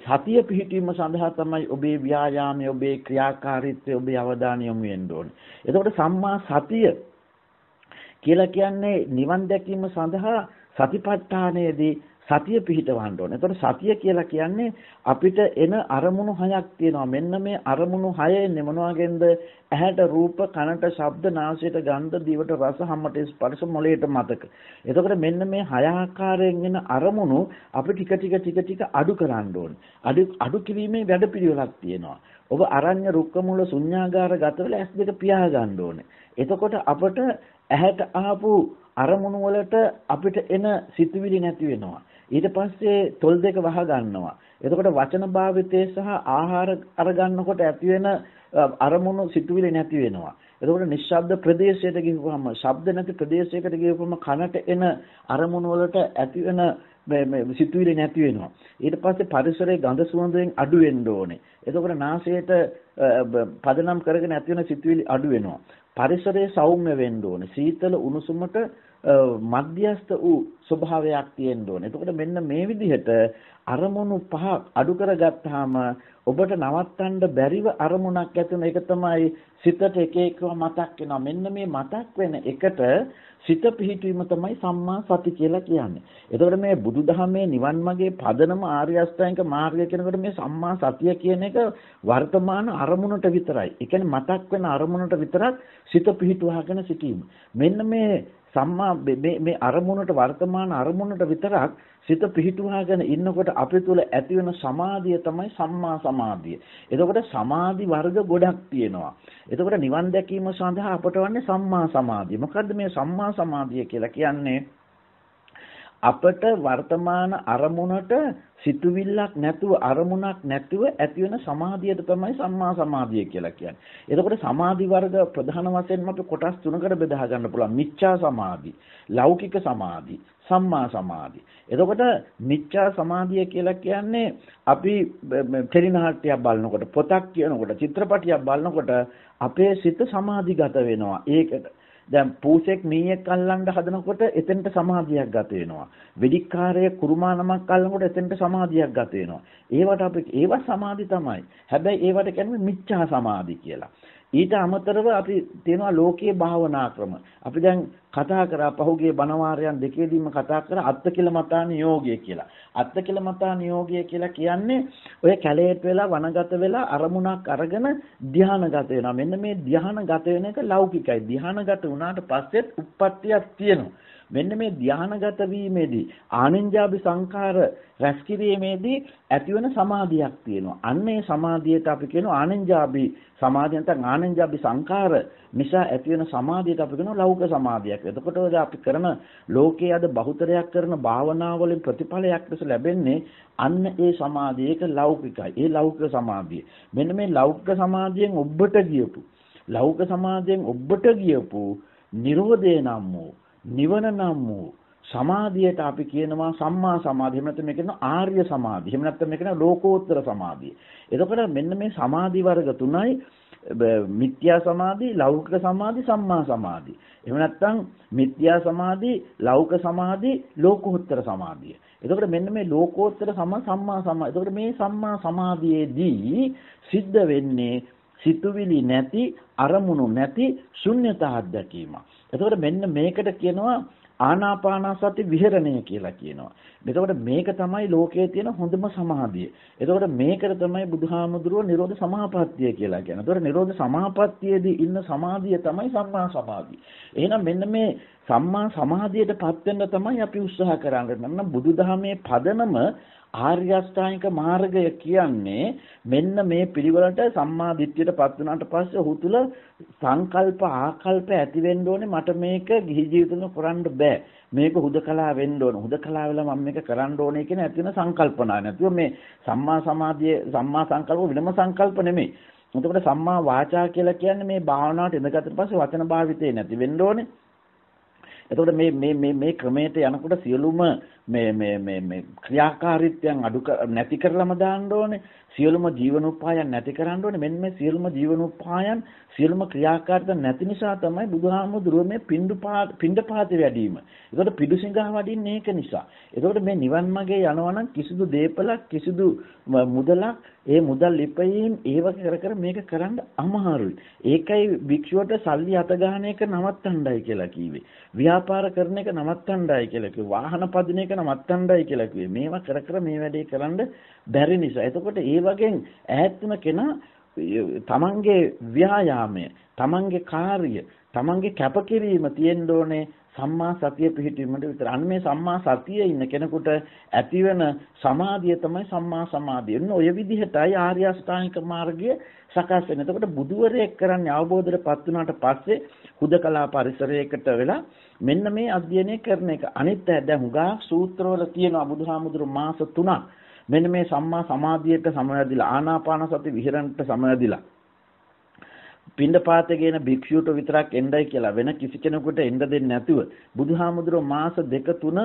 සතිය පිහිටීම සඳහා තමයි ඔබේ ව්‍යායාමය ඔබේ ක්‍රියාකාරීත්වය ඔබේ අවධානය යොමු වෙන්න ඕනේ. එතකොට සම්මා සතිය කියලා කියන්නේ නිවන් දැකීම සඳහා සතිපට්ඨානයේදී සතිය පිහිටවන්න ඕනේ. එතකොට සතිය කියලා කියන්නේ අපිට එන අරමුණු හයක් තියෙනවා. මෙන්න මේ අරමුණු හය එන්නේ මොනවාගෙන්ද? ඇහැට රූප, කනට ශබ්ද, නාසයට ගන්ධ, දිවට රස, හමට ස්පර්ශ, මොළයට මතක. එතකොට මෙන්න මේ හය ආකාරයෙන් එන අරමුණු අපි ටික ටික ටික ටික අඩු කරන්න ඕනේ. අඩු අඩු කිරීමේ වැඩපිළිවෙලක් තියෙනවා. ඔබ අරඤ්‍ය රුක්ක මුල ශුන්‍යාගාර ගත වෙලා ඇස් දෙක පියා ගන්න ඕනේ. එතකොට අපට ඇහැට ආපු අරමුණු වලට අපිට එන සිතුවිලි නැති වෙනවා. ඊට පස්සේ තොල් දෙක වහ ගන්නවා. එතකොට වචන භාවිතය සහ ආහාර අරගන්නකොට ඇති වෙන අරමුණු සිතුවිලි නැති වෙනවා. එතකොට නිශ්ශබ්ද ප්‍රදේශයට ගිහුවම ශබ්ද නැති ප්‍රදේශයකට ගිහුවම කනට එන අරමුණු වලට ඇති වෙන සිතුවිලි නැති වෙනවා. ඊට පස්සේ පරිසරයේ ගඳ සුවඳෙන් අඩු වෙන්න ඕනේ. එතකොට නාසයට පදනම් කරගෙන ඇති වෙන සිතුවිලි අඩු වෙනවා. පරිසරයේ සෞම්‍ය වෙන්න ඕනේ. සීතල උණුසුමට මධ්‍යස්ත වූ ස්වභාවයක් තියෙන්න ඕනේ. එතකොට මෙන්න මේ විදිහට අරමුණු පහ අඩු කරගත්තාම ඔබට නවත්තන්න බැරිව අරමුණක් ඇති වෙන එක තමයි සිතට එක එකව මතක් වෙනවා. මෙන්න මේ මතක් වෙන එකට සිත පිහිටීම තමයි සම්මා සති කියලා කියන්නේ. එතකොට මේ බුදුදහමේ නිවන් මාගේ පදනම ආර්ය අෂ්ටාංගික මාර්ගය කියනකොට මේ සම්මා සතිය කියන එක වර්තමාන අරමුණට විතරයි. ඒ කියන්නේ මතක් වෙන අරමුණට විතරක් සිත පිහිටුවාගෙන සිටීම. මෙන්න මේ සම්මා මේ මේ අරමුණට වර්තමාන අරමුණට විතරක් සිත පිහිටුවාගෙන ඉන්නකොට අපේ තුල ඇති වෙන සමාධිය තමයි සම්මා සමාධිය. එතකොට සමාධි වර්ග ගොඩක් තියෙනවා. එතකොට නිවන් දැකීම සඳහා අපට වන්නේ සම්මා සමාධිය. මොකද්ද මේ සම්මා සමාධිය කියලා කියන්නේ? අපට වර්තමාන අරමුණට සිතුවිල්ලක් නැතුව අරමුණක් නැතුව ඇති වෙන සමාධියට තමයි සම්මා සමාධිය කියලා කියන්නේ. එතකොට සමාධි වර්ග ප්‍රධාන වශයෙන්ම අපි කොටස් තුනකට බෙදා ගන්න පුළුවන්. මිච්ඡා සමාධි, ලෞකික සමාධි, සම්මා සමාධි. එතකොට මිච්ඡා සමාධිය කියලා කියන්නේ අපි ටෙලිනාට්‍යයක් බලනකොට, පොතක් කියනකොට, චිත්‍රපටියක් බලනකොට අපේ සිත සමාධිගත වෙනවා. ඒකට දැන් පූසෙක් මීයක් අල්ලන්න හදනකොට එතෙන්ට සමාධියක් ගත වෙනවා. වෙඩික්කාරය කුරුමානමක් අල්ලනකොට එතෙන්ට සමාධියක් ගත වෙනවා. ඒවට අපි ඒවා සමාධි තමයි. හැබැයි ඒවට කියන්නේ මිච්ඡා සමාධි කියලා. ඊට අමතරව අපි තියනවා ලෝකයේ භාවනා ක්‍රම. අපි දැන් කතා කරා පහුගිය බණවාරයන් දෙකේදීම කතා කර අත්ත කියලා මතා නියෝගය කියලා. අත්ත කියලා මතා නියෝගය කියලා කියන්නේ ඔය කැලේට වෙලා වනගත වෙලා අරමුණක් අරගෙන ධානගත වෙනවා. මෙන්න මේ ධානගත වෙන එක ලෞකිකයි. ධානගත වුණාට පස්සෙත් උප්පත්තියක් තියෙනවා. මෙන්න මේ ධානගත වීමේදී ආනෙන්ජාබි සංඛාර රැස් කිරීමේදී ඇතිවන සමාධියක් තියෙනවා. අන්න ඒ සමාධියට අපි කියනවා ආනෙන්ජාබි සමාධිය නැත්නම් ආනෙන්ජාබි සංඛාර නිසා ඇතිවන සමාධියට අපි කියනවා ලෞකික සමාධිය. ඵලයක්. එතකොට ඔය අපි කරන ලෝකයේ අද බහුතරයක් කරන භාවනාවලින් ප්‍රතිඵලයක් ලෙස ලැබෙන්නේ අන්න ඒ සමාධිය ඒක ලෞකිකයි. ඒ ලෞකික සමාධිය. මෙන්න මේ ලෞකික සමාධියෙන් ඔබට ගියපු ලෞකික සමාධියෙන් ඔබට ගියපු නිරෝධය නම් වූ නිවන නම් වූ සමාධියට අපි කියනවා සම්මා සමාධිය. එහෙම නැත්නම් මේ කියනවා ආර්ය සමාධිය. එහෙම නැත්නම් මේ කියනවා ලෝකෝත්තර සමාධිය. එතකොට මෙන්න මේ සමාධි වර්ග තුනයි මිත්‍යා සමාධි ලෞකික සමාධි සම්මා සමාධි එහෙම නැත්නම් මිත්‍යා සමාධි ලෞකික සමාධි ලෝකෝත්තර සමාධිය එතකොට මෙන්න මේ ලෝකෝත්තර සම සම්මා සමා එතකොට මේ සම්මා සමාධියේදී සිද්ධ වෙන්නේ සිතුවිලි නැති අරමුණු නැති ශුන්‍යතා අත්දැකීම එතකොට මෙන්න මේකට කියනවා ආනාපානසති විහෙරණය කියලා කියනවා. එතකොට මේක තමයි ලෝකයේ තියෙන හොඳම සමාධිය. එතකොට මේකට තමයි බුදුහාමුදුරුවෝ නිරෝධ සමාපත්තිය කියලා කියන්නේ. එතකොට නිරෝධ සමාපත්තියේදී ඉන්න සමාධිය තමයි සම්මා සමාධිය. එහෙනම් මෙන්න මේ සම්මා සමාධියටපත් වෙන්න තමයි අපි උත්සාහ කරන්නේ. නම් බුදුදහමේ පදනම ආර්ය අෂ්ටාංගික මාර්ගය කියන්නේ මෙන්න මේ පිළිවෙලට සම්මා දිට්ඨියට පත් වුණාට පස්සේ ඔහු තුල සංකල්ප ආකල්ප ඇති වෙන්න ඕනේ මට මේක ගිහි ජීවිතෙම කරන්න බෑ මේක හුදකලා වෙන්න ඕන හුදකලා වෙලා මම මේක කරන්න ඕනේ කියන ඇති වෙන කල්පනා නැතුව මේ සම්මා සමාධියේ සම්මා සංකල්ප වෙනම සංකල්ප නෙමෙයි එතකොට සම්මා වාචා කියලා කියන්නේ මේ භාවනාවට ඉඳගත්තට පස්සේ වචන භාවිතේ නැති වෙන්න ඕනේ එතකොට මේ මේ මේ මේ ක්‍රමයට යනකොට සියලුම මේ මේ මේ මේ ක්‍රියාකාරීත්වයන් අඩු නැති කරලම දාන්න ඕනේ. සියලුම ජීවනෝපායන් නැති කරන්න ඕනේ මෙන්න මේ සියලුම ජීවනෝපායන් සියලුම ක්‍රියාකාරීත්ව නැති නිසා තමයි බුදුහාමුදුරුව මේ පින්ඩ පාත වැඩිම. ඒකට පිඩුසිඟා වඩින්නේ ඒක නිසා. ඒකට මේ නිවන් මාගේ යනවා කිසිදු දේපලක් කිසිදු මුදලක් ඒ මුදල් ඉපයීම් ඒව කර කර මේක කරන්න අමාරුයි. ඒකයි භික්ෂුවට සල්ලි අත ගන්න එක නවත්තණ්ඩයි කියලා කිව්වේ. ව්‍යාපාර කරන එක නවත්තණ්ඩයි කියලා කිව්වේ. වාහන පදින එක නවත්තණ්ඩයි කියලා කිව්වේ. මේවා කර කර මේ වැඩේ කරන්න බැරි නිසා. එතකොට ඒව වගේ ඈත්ම කෙනා තමන්ගේ ව්‍යායාමය තමන්ගේ කාර්ය තමන්ගේ කැපකිරීම තියෙන්න ඕනේ සම්මා සතිය පිහිටීමට විතර. අන්න මේ සම්මා සතිය ඉන්න කෙනෙකුට ඇතිවන සමාධිය තමයි සම්මා සමාධිය. එන්න ඔය විදිහටයි ආර්ය අෂ්ටාංගික මාර්ගය සකස් වෙන්නේ. එතකොට බුදුවරයෙක් කරන්නේ අවබෝධයටපත් වුණාට පස්සේ හුදකලා පරිසරයකට වෙලා මෙන්න මේ අධ්‍යයනය කරන එක. අනිත් දැන් හුඟා සූත්‍රවල තියෙනවා බුදුහාමුදුරු මාස 3ක් මෙන්න මේ සම්මා සමාධියට සමවැදිලා ආනාපාන සති විහරණයට සමවැදිලා පින්ඩපාතේ ගේන භික්ෂුවට විතරක් එන්නයි කියලා වෙන කිසි කෙනෙකුට එන්න දෙන්නේ නැතුව බුදුහාමුදුරෝ මාස දෙක තුන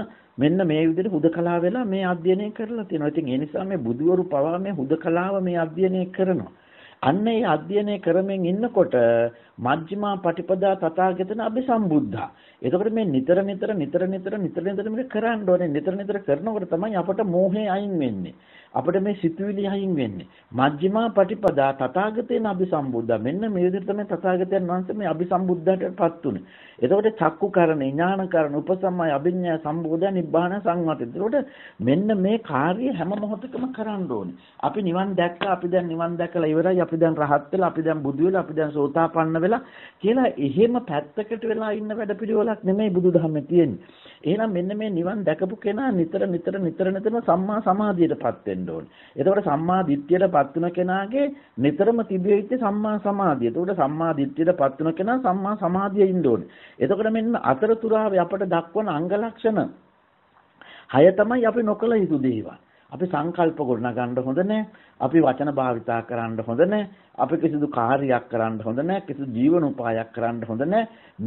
මෙන්න මේ විදිහට හුදකලා වෙලා මේ අධ්‍යයනය කරලා තියෙනවා. ඉතින් ඒ නිසා මේ බුදුවරු පවා මේ හුදකලාව මේ අධ්‍යයනය කරනවා. අන්න ඒ අධ්‍යයනය කරමින් ඉන්නකොට මජ්ක්‍ධිමා පටිපදා තථාගතන අභිසම්බුද්ධා. එතකොට මේ නිතර නිතර නිතර නිතර නිතර නිතර මේක කරන්න ඕනේ. නිතර නිතර කරනකොට තමයි අපට මෝහය අයින් වෙන්නේ. අපිට මේ සිතුවිලි හයින් වෙන්නේ. මජ්ක්‍ධිමා පටිපදා තථාගතයන් අභිසම්බුද්ධ. මෙන්න මේ විදිහට තමයි තථාගතයන් වහන්සේ මේ අභිසම්බුද්ධටපත් උනේ. එතකොට චක්කුකරණ, ඥානකරණ, උපසම්මය, අභිඥා, සම්බෝධය, නිබ්බාන සංවත. එතකොට මෙන්න මේ කාර්ය හැම මොහොතකම කරන්න ඕනේ. අපි නිවන් දැක්කා, අපි දැන් නිවන් දැකලා ඉවරයි, අපි දැන් රහත් වෙලා, අපි දැන් බුදු වෙලා, අපි දැන් සෝතාපන්න වෙලා කියලා එහෙම පැත්තකට වෙලා ඉන්න වැඩ පිළිවෙලක් නෙමෙයි බුදුදහමේ තියෙන්නේ. එහෙනම් මෙන්න මේ නිවන් දැකපු කෙනා නිතර නිතර නිතර නිතර සම්මා සමාධියටපත් වෙන්න වෙන්න ඕනේ. එතකොට සම්මා දිට්ඨියට පත් වෙන කෙනාගේ නිතරම තිබිය යුත්තේ සම්මා සමාධිය. එතකොට සම්මා දිට්ඨියට පත් වෙන කෙනා සම්මා සමාධිය ඉන්න ඕනේ. එතකොට මෙන්න අතරතුරාවේ අපට දක්වන අංග ලක්ෂණ හය තමයි අපි නොකල යුතු දේවල්. අපි සංකල්ප ගොඩනගන්න හොඳ අපි වචන භාවිතා කරන්න හොඳ අපි කිසිදු කාර්යයක් කරන්න හොඳ කිසිදු ජීවන උපායක් කරන්න හොඳ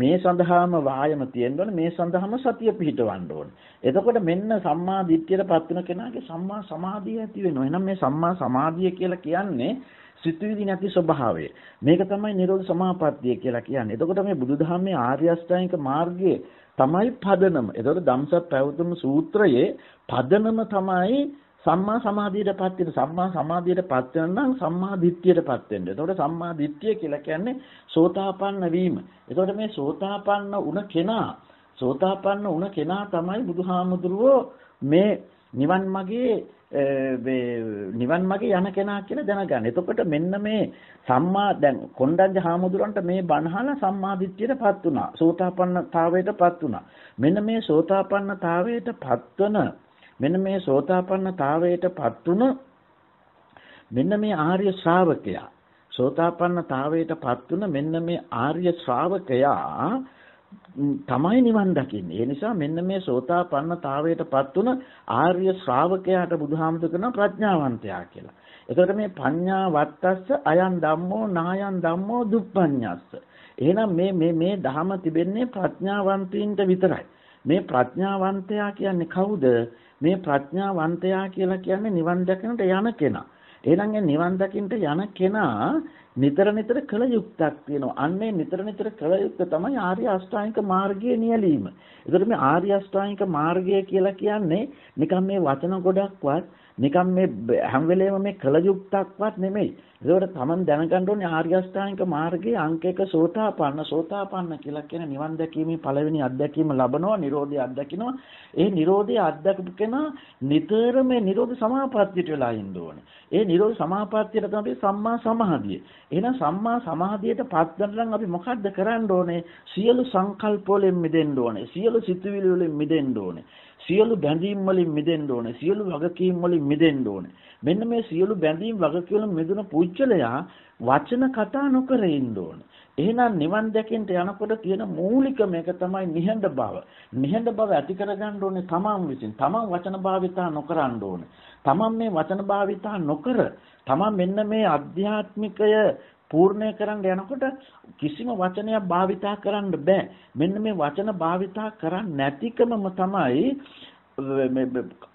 මේ සඳහාම වායම තියෙන්න මේ සඳහාම සතිය පිහිටවන්න ඕන. එතකොට මෙන්න සම්මා දිට්ඨියටපත් වෙන කෙනාගේ සම්මා සමාධිය ඇති වෙනවා. එහෙනම් මේ සම්මා සමාධිය කියලා කියන්නේ සිතුවිලි නැති ස්වභාවය. මේක තමයි නිරෝධ සමාපත්තිය කියලා කියන්නේ. එතකොට මේ බුදුදහමේ ආර්ය අෂ්ටාංගික මාර්ගයේ තමයි පදනම. එතකොට ධම්සත් පැවතුම් සූත්‍රයේ පදනම තමයි සම්මා සමාධියටපත් වෙන සම්මා සමාධියටපත් වෙන නම් සම්මා දිට්ඨියටපත් වෙන්න. එතකොට සම්මා දිට්ඨිය කියලා කියන්නේ සෝතාපන්න වීම. එතකොට මේ සෝතාපන්න වුණ කෙනා සෝතාපන්න වුණ කෙනා තමයි බුදුහාමුදුරුවෝ මේ නිවන් මාගේ නිවන් මාගේ යන කෙනා කියලා දැනගන්න. එතකොට මෙන්න මේ සම්මා දැන් කොණ්ඩඤ්ඤ හාමුදුරන්ට මේ බණහල සම්මාදිට්ඨියටපත් වුණා. සෝතාපන්නතාවයටපත් වුණා. මෙන්න මේ සෝතාපන්නතාවයටපත් වන මෙන්න මේ සෝතාපන්නතාවයටපත් උන මෙන්න මේ ආර්ය ශ්‍රාවකයා සෝතාපන්නතාවයටපත් උන මෙන්න මේ ආර්ය ශ්‍රාවකයා තමයි නිවන් දකින්නේ. ඒ නිසා මෙන්න මේ සෝතාපන්නතාවයටපත් උන ආර්ය ශ්‍රාවකයාට බුදුහාමුදුර කරන ප්‍රඥාවන්තයා කියලා. ඒකට මේ පඤ්ඤා වත්තස්ස අයන් ධම්මෝ නායන් ධම්මෝ දුප්පඤ්ඤස්ස. එහෙනම් මේ මේ මේ ධහම තිබෙන්නේ ප්‍රඥාවන්තයින්ට විතරයි. මේ ප්‍රඥාවන්තයා කියන්නේ කවුද? මේ ප්‍රඥාවන්තයා කියලා කියන්නේ නිවන් දැකනට යන කෙනා. එහෙනම් ඒ නිවන් දකින්නට යන කෙනා නිතර නිතර කල යුක්තක් තියෙනවා. අන්නේ නිතර නිතර කල යුක්ත තමයි ආර්ය අෂ්ටාංගික මාර්ගයේ නියැලීම. ඒතර මේ ආර්ය අෂ්ටාංගික මාර්ගය කියලා කියන්නේ නිකම් මේ වචන ගොඩක්වත් නිකම් මේ හැම වෙලේම මේ කලයුක්තක්වත් නෙමෙයි. ඒකට තමන් දැනගන්න ඕනේ ආර්ය අෂ්ටාංගික මාර්ගයේ අංක එක සෝතාපන්න සෝතාපන්න කියලා කියන නිවන් දැකීමේ පළවෙනි අත්දැකීම ලබනවා නිරෝධය අත්දකිනවා. ඒ නිරෝධය අත්දකගෙන නිතර මේ නිරෝධ සමාපත්තියට වෙලා ඉන්න ඕනේ. ඒ නිරෝධ සමාපත්තියට තමයි සම්මා සමාධිය. එහෙනම් සම්මා සමාධියට පත් වෙනනම් අපි මොකද්ද කරන්න ඕනේ? සියලු සංකල්ප වලින් මිදෙන්න ඕනේ. සියලු සිතුවිලි වලින් මිදෙන්න ඕනේ. සියලු බැඳීම් වලින් මිදෙන්න ඕනේ සියලු වගකීම් වලින් මිදෙන්න ඕනේ මෙන්න මේ සියලු බැඳීම් වගකීම් වලින් මිදුණු පුජ්‍යලයා වචන කතා නොකර ඉන්න ඕනේ එහෙනම් නිවන් දැකෙන්න යනකොට තියෙන මූලිකම එක තමයි නිහඬ බව නිහඬ බව ඇති කරගන්න ඕනේ තමන් විසින් තමන් වචන භාවිතා නොකරන්න ඕනේ තමන් මේ වචන භාවිතා නොකර තමන් මෙන්න මේ අධ්‍යාත්මිකය පූර්ණය කරන්න යනකොට කිසිම වචනයක් භාවිතා කරන්න බෑ. මෙන්න මේ වචන භාවිතා කරන්නේ නැතිකමම තමයි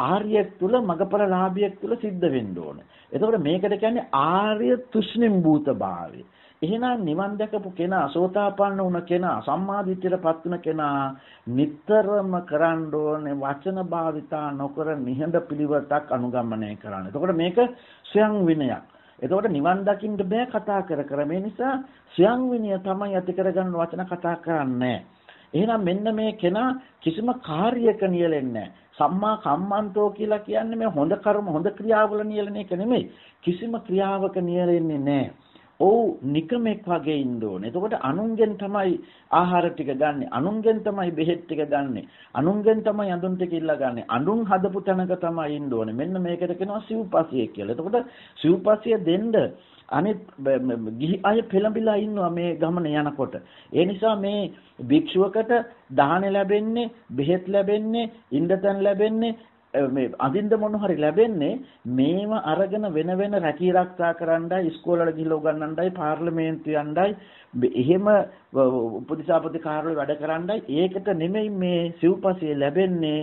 ආර්යයක් තුල මගපරලාභියක් තුල සිද්ධ වෙන්න ඕන. එතකොට මේකට කියන්නේ ආර්ය තුෂ්ණිම් භූත භාවය. එහෙනම් නිවන් දැකපු කෙනා සෝතාපන්න වුණ කෙනා සම්මාදිට්ඨියටපත් වුණ කෙනා නිතරම කරන්න ඕනේ වචන භාවිතා නොකර නිහඬ පිළිවෙතක් අනුගමනය කරන්න. එතකොට මේක ස්වයං විනයක්. එතකොට නිවන් දකින්න බෑ කතා කර කර මේ නිසා ස්වයං විනය තමයි ඇති කරගන්න වචන කතා කරන්නේ. එහෙනම් මෙන්න මේ කෙනා කිසිම කාර්යයක නියැලෙන්නේ සම්මා කම්මන්තෝ කියලා කියන්නේ මේ හොඳ කර්ම හොඳ ක්‍රියාවල නියැලෙන එක නෙමෙයි. කිසිම ක්‍රියාවක නියැලෙන්නේ නැහැ. ඔව් නිකමෙක් වගේ ඉන්න ඕනේ. එතකොට අනුන්ගෙන් තමයි ආහාර ටික ගන්නෙ. අනුන්ගෙන් තමයි බෙහෙත් ටික ගන්නෙ. අනුන්ගෙන් තමයි අඳුන් ටික ඉල්ලා ගන්නෙ. අඳුන් හදපු තැනක තමයි ඉන්න ඕනේ. මෙන්න මේකට කියනවා සිව්පස්සිය කියලා. එතකොට සිව්පස්සිය දෙන්න අනිත් ගිහි අය පෙළඹිලා ඉන්නවා මේ ගමන යනකොට. ඒ නිසා මේ භික්ෂුවකට දාහන ලැබෙන්නේ, බෙහෙත් ලැබෙන්නේ, ඉන්දතන් ලැබෙන්නේ, මේ අඳින්න මොන හරි ලැබෙන්නේ මේව අරගෙන වෙන වෙන රැකී ආරක්ෂා කරන්නයි ඉස්කෝලවල ගිහිල්ලා උගන්වන්නයි පාර්ලිමේන්තු යන්නයි එහෙම උපදේශාපති කාර්යාලවල වැඩ කරන්නයි ඒකට නෙමෙයි මේ සිව්පසය ලැබෙන්නේ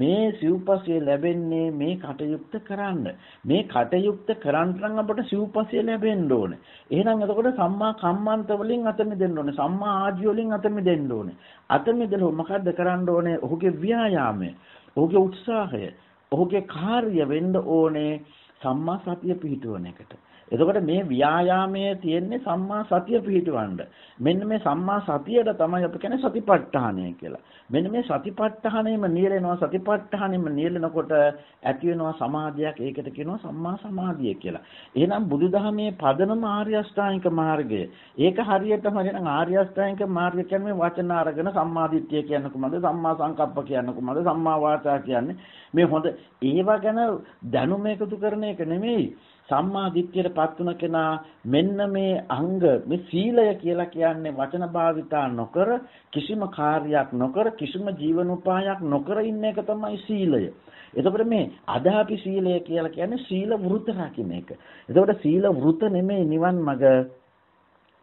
මේ සිව්පසය ලැබෙන්නේ මේ කටයුත්ත කරන්න මේ කටයුත්ත කරන්න අපට සිව්පසය ලැබෙන්න ඕනේ එහෙනම් එතකොට සම්මා කම්මන්ත වලින් අත මිදෙන්න ඕනේ සම්මා ආජීව වලින් අත මිදෙන්න ඕනේ අත මිදෙලා මොකද්ද කරන්න ඕනේ ඔහුගේ ව්‍යායාමය ඔහුගේ උත්සාහය ඔහුගේ කාර්ය වෙන්න ඕනේ සම්මා සතිය පිහිටුවන එකට. එතකොට මේ ව්‍යායාමයේ තියෙන්නේ සම්මා සතිය පිහිටවන්න. මෙන්න මේ සම්මා සතියට තමයි අපි කියන්නේ සතිපට්ඨානය කියලා. මෙන්න මේ සතිපට්ඨානෙම නියැලෙනවා සතිපට්ඨානෙම නියැලෙනකොට ඇති වෙනවා සමාධියක්. ඒකට කියනවා සම්මා සමාධිය කියලා. එහෙනම් බුදුදහමේ පදනම ආර්ය අෂ්ටාංගික මාර්ගය. ඒක හරියටම හරිනම් ආර්ය අෂ්ටාංගික මාර්ගය කියන්නේ වචන අරගෙන සම්මාදිට්ඨිය කියන්නේ කොහමද? සම්මා සංකප්ප කියන්නේ කොහමද? සම්මා වාචා කියන්නේ මේ හොඳ ඒවා ගැන දැනුම එකතු කරන එක නෙමෙයි. සම්මා දිට්ඨියටපත් වුණ කෙනා මෙන්න මේ අංග මේ සීලය කියලා කියන්නේ වචන භාවිතා නොකර කිසිම කාර්යයක් නොකර කිසිම ජීවන උපායක් නොකර ඉන්න එක තමයි සීලය. එතකොට මේ අදාපි සීලය කියලා කියන්නේ සීල වෘත රකින්න එක. එතකොට සීල වෘත නෙමෙයි නිවන් මඟ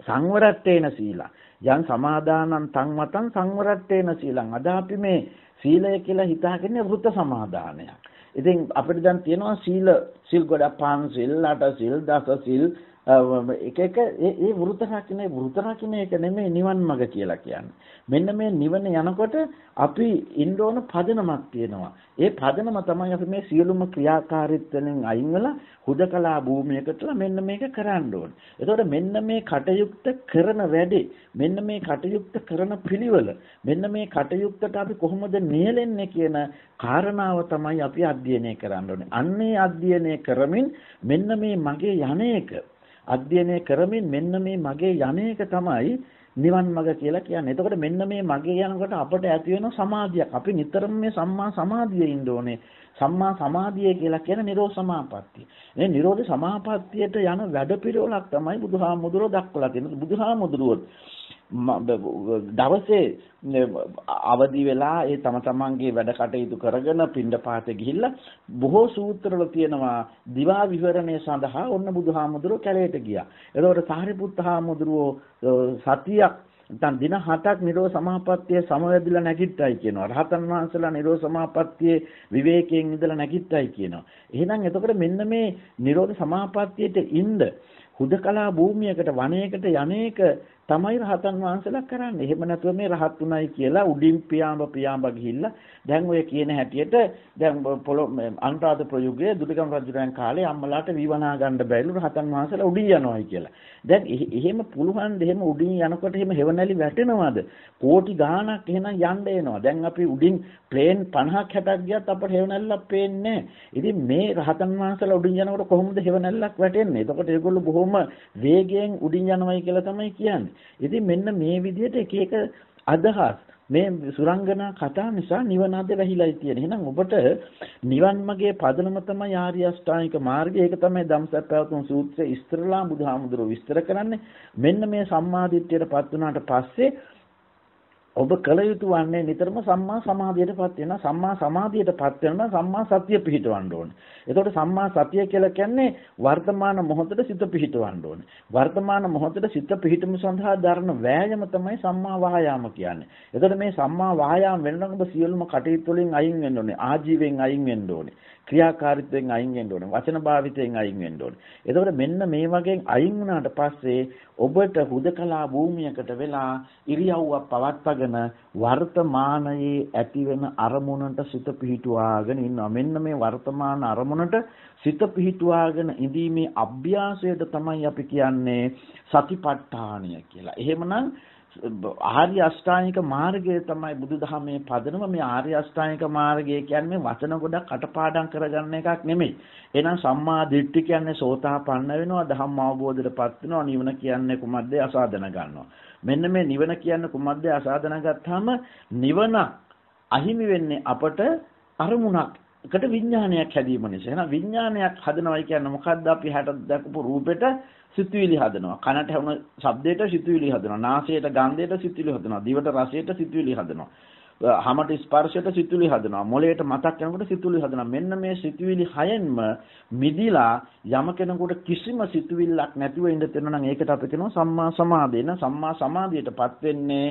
සංවරට්ඨේන සීලා. යන් සමාදානං තං වතං සංවරට්ඨේන සීලං. අදාපි මේ සීලය කියලා හිතාගන්නේ වෘත සමාදානයක්. ඉතින් අපිට දැන් තියෙනවා සීල සීල් ගොඩක් පං සීල් අට සීල් දස සීල් එක එක ඒ වෘතනා කියන්නේ වෘතනා කියන එක නෙමෙයි නිවන් මඟ කියලා කියන්නේ. මෙන්න මේ නිවන යනකොට අපි ඉන්න ඕන පදනමක් තියෙනවා. ඒ පදනම තමයි අපි මේ සියලුම ක්‍රියාකාරීත්වයෙන් අයින් වෙලා හුදකලා භූමියකට මෙන්න මේක කරන්න ඕන. එතකොට මෙන්න මේ කටයුත්ත කරන වැඩේ, මෙන්න මේ කටයුත්ත කරන පිළිවෙල, මෙන්න මේ කටයුත්තට අපි කොහොමද නියැලෙන්නේ කියන කාරණාව තමයි අපි අධ්‍යයනය කරන්න ඕනේ. අන්නේ අධ්‍යයනය කරමින් මෙන්න මේ මගේ යන්නේක අධ්‍යයනය කරමින් මෙන්න මේ මගේ යන්නේක තමයි නිවන් මඟ කියලා කියන්නේ. එතකොට මෙන්න මේ මගේ යනකොට අපට ඇති වෙන සමාධියක්. අපි නිතරම මේ සම්මා සමාධියේ ඉන්න ඕනේ. සම්මා සමාධිය කියලා කියන්නේ නිරෝධ සමාපත්තිය. මේ නිරෝධ සමාපත්තියට යන වැඩ පිළිවෙලක් තමයි බුදුහාමුදුරුවෝ දක්වලා තියෙන්නේ. බුදුහාමුදුරුවෝ දවසේ අවදි වෙලා ඒ තම තමන්ගේ වැඩ කටයුතු කරගෙන පින්ඩපාතේ ගිහිල්ලා බොහෝ සූත්‍රවල තියෙනවා දිවා විවරණය සඳහා ඔන්න බුදුහාමුදුරුවෝ කැලේට ගියා. එතකොට සාරිපුත් හාමුදුරුවෝ සතියක් නැත්නම් දින 7ක් නිරෝධ සමාපත්තියේ සමවැදිලා නැගිට්ටයි කියනවා. රහතන් වහන්සේලා නිරෝධ සමාපත්තියේ විවේකයෙන් ඉඳලා නැගිට්ටයි කියනවා. එහෙනම් එතකොට මෙන්න මේ නිරෝධ සමාපත්තියට ඉඳ හුදකලා භූමියකට වනයේකට යන්නේක තමයි රහතන් වහන්සේලා කරන්නේ. එහෙම නැතුව මේ රහත් උනායි කියලා උඩින් පියාඹ පියාඹ ගිහිල්ලා දැන් ඔය කියන හැටියට දැන් පොළොව අනුරාධ ප්‍රයුගයේ දුටිගම් රජුරයන් කාලේ අම්මලාට විවනා ගන්න බැරිලු රහතන් වහන්සේලා උඩින් යනවායි කියලා. දැන් එහෙම පුළුවන් දෙහෙම උඩින් යනකොට එහෙම හෙවණැලි වැටෙනවද? කෝටි ගාණක් එහෙනම් යන්න එනවා. දැන් අපි උඩින් ප්ලේන් 50ක් 60ක් ගියත් අපට හෙවණැල්ලක් පේන්නේ ඉතින් මේ රහතන් වහන්සේලා උඩින් යනකොට කොහොමද හෙවණැල්ලක් වැටෙන්නේ? එතකොට ඒගොල්ලෝ බොහොම වේගයෙන් උඩින් යනවායි කියලා තමයි කියන්නේ. ඉතින් මෙන්න මේ විදිහට එක එක අදහස් මේ සුරංගනා කතා නිසා නිවන අද වැහිලායි තියෙන. එහෙනම් ඔබට නිවන් මාගේ පදනම තමයි ආර්ය අෂ්ටාංගික මාර්ගය. ඒක තමයි ධම්සප්පවතුන් සූත්‍රයේ ඉස්තරලා බුදුහාමුදුරුවෝ විස්තර කරන්නේ. මෙන්න මේ සම්මාදිට්ඨියටපත් වුණාට පස්සේ ඔබ කල යුතු වන්නේ නිතරම සම්මා සමාධියටපත් වෙනවා සම්මා සමාධියටපත් වෙනවා සම්මා සතිය පිහිටවන්න ඕනේ. එතකොට සම්මා සතිය කියලා කියන්නේ වර්තමාන මොහොතට සිත පිහිටවන්න ඕනේ. වර්තමාන මොහොතට සිත පිහිටීම සඳහා දරන වෑයම තමයි සම්මා වායාම කියන්නේ. එතකොට මේ සම්මා වායාම වෙනකොට ඔබ සියලුම කටයුතු වලින් අයින් වෙන්න ඕනේ. ආජීවයෙන් අයින් වෙන්න ඕනේ. ක්‍රියාකාරීත්වයෙන් අයින් වෙන්න ඕනේ. වචන භාවිතයෙන් අයින් වෙන්න ඕනේ. එතකොට මෙන්න මේ වගේ අයින් වුණාට පස්සේ ඔබට හුදකලා භූමියකට වෙලා ඉරියව්වක් පවත්වාගෙන වර්තමානයේ ඇතිවෙන අරමුණට සිත පිහිටුවාගෙන ඉන්නවා. මෙන්න මේ වර්තමාන අරමුණට සිත පිහිටුවාගෙන ඉඳීමේ අභ්‍යාසයට තමයි අපි කියන්නේ සතිපට්ඨානය කියලා. එහෙමනම් ආර්ය අෂ්ටාංගික මාර්ගය තමයි බුදුදහමේ පදනම මේ ආර්ය අෂ්ටාංගික මාර්ගය කියන්නේ වචන ගොඩක් අටපාඩම් කරගන්න එකක් නෙමෙයි. එහෙනම් සම්මා දිට්ඨි කියන්නේ සෝතාපන්න වෙනවා, ධම්ම අවබෝධයටපත් වෙනවා, නිවන කියන්නේ කුමක්ද? අසාධන ගන්නවා. මෙන්න මේ නිවන කියන්නේ කුමක්ද? අසාධන ගත්තාම නිවන අහිමි වෙන්නේ අපට අරමුණක් එකට විඥානයක් හැදීම නිසා. එහෙනම් විඥානයක් හදනවා කියන්නේ මොකද්ද? අපි හැට දක්වපු රූපෙට සිතුවිලි හදනවා. කනට හැවුන ශබ්දයට සිතුවිලි හදනවා. නාසයට ගන්ධයට සිතුවිලි හදනවා. දිවට රසයට සිතුවිලි හදනවා. හමට ස්පර්ශයට සිතුවිලි හදනවා. මොළයට මතක් වෙනකොට සිතුවිලි හදනවා. මෙන්න මේ සිතුවිලි හයෙන්ම මිදිලා යම කෙනෙකුට කිසිම සිතුවිල්ලක් නැතිව ඉඳ තෙනවා නම් ඒකට අපි කියනවා සම්මා සමාධිය. සම්මා සමාධියටපත් වෙන්නේ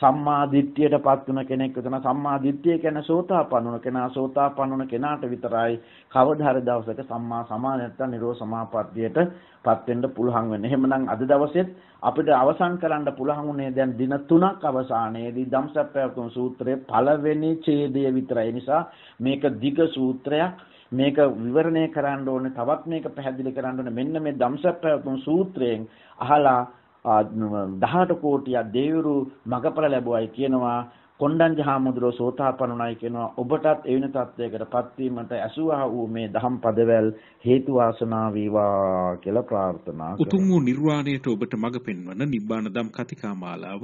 සම්මා දිට්ඨියටපත් වෙන කෙනෙක් වෙනවා සම්මා දිට්ඨිය කියන්නේ සෝතාපන්නුන කෙනා සෝතාපන්නුන කෙනාට විතරයි කවදා හරි දවසක සම්මා සමාධිය නැත්නම් නිරෝධ සමාපත්තියටපත් වෙන්න පුළුවන් වෙන්නේ. එහෙමනම් අද දවසෙත් අපිට අවසන් කරන්න පුළුවන් උනේ දැන් දින 3ක් අවසානයේදී ධම්සප්පවතුන් සූත්‍රයේ පළවෙනි ඡේදය විතරයි. නිසා මේක දිග සූත්‍රයක් මේක විවරණය කරන්න ඕනේ තවත් මේක පැහැදිලි කරන්න ඕනේ මෙන්න මේ ධම්සප්පවතුන් සූත්‍රයෙන් අහලා 18 කෝටියක් දෙවිවරු මගපල ලැබුවයි කියනවා කොණ්ඩඤ්ඤ හාමුදුරෝ සෝතාපන්නුනායි කියනවා ඔබටත් එවන තත්වයකටපත් වීමට ඇසුවා වූ මේ දහම් පදවැල් හේතු වාසනා වේවා කියලා ප්‍රාර්ථනා කරනවා. උතුම් වූ නිර්වාණයට ඔබට මඟ පෙන්වන නිබ්බාන ධම් කතිකාමාලාව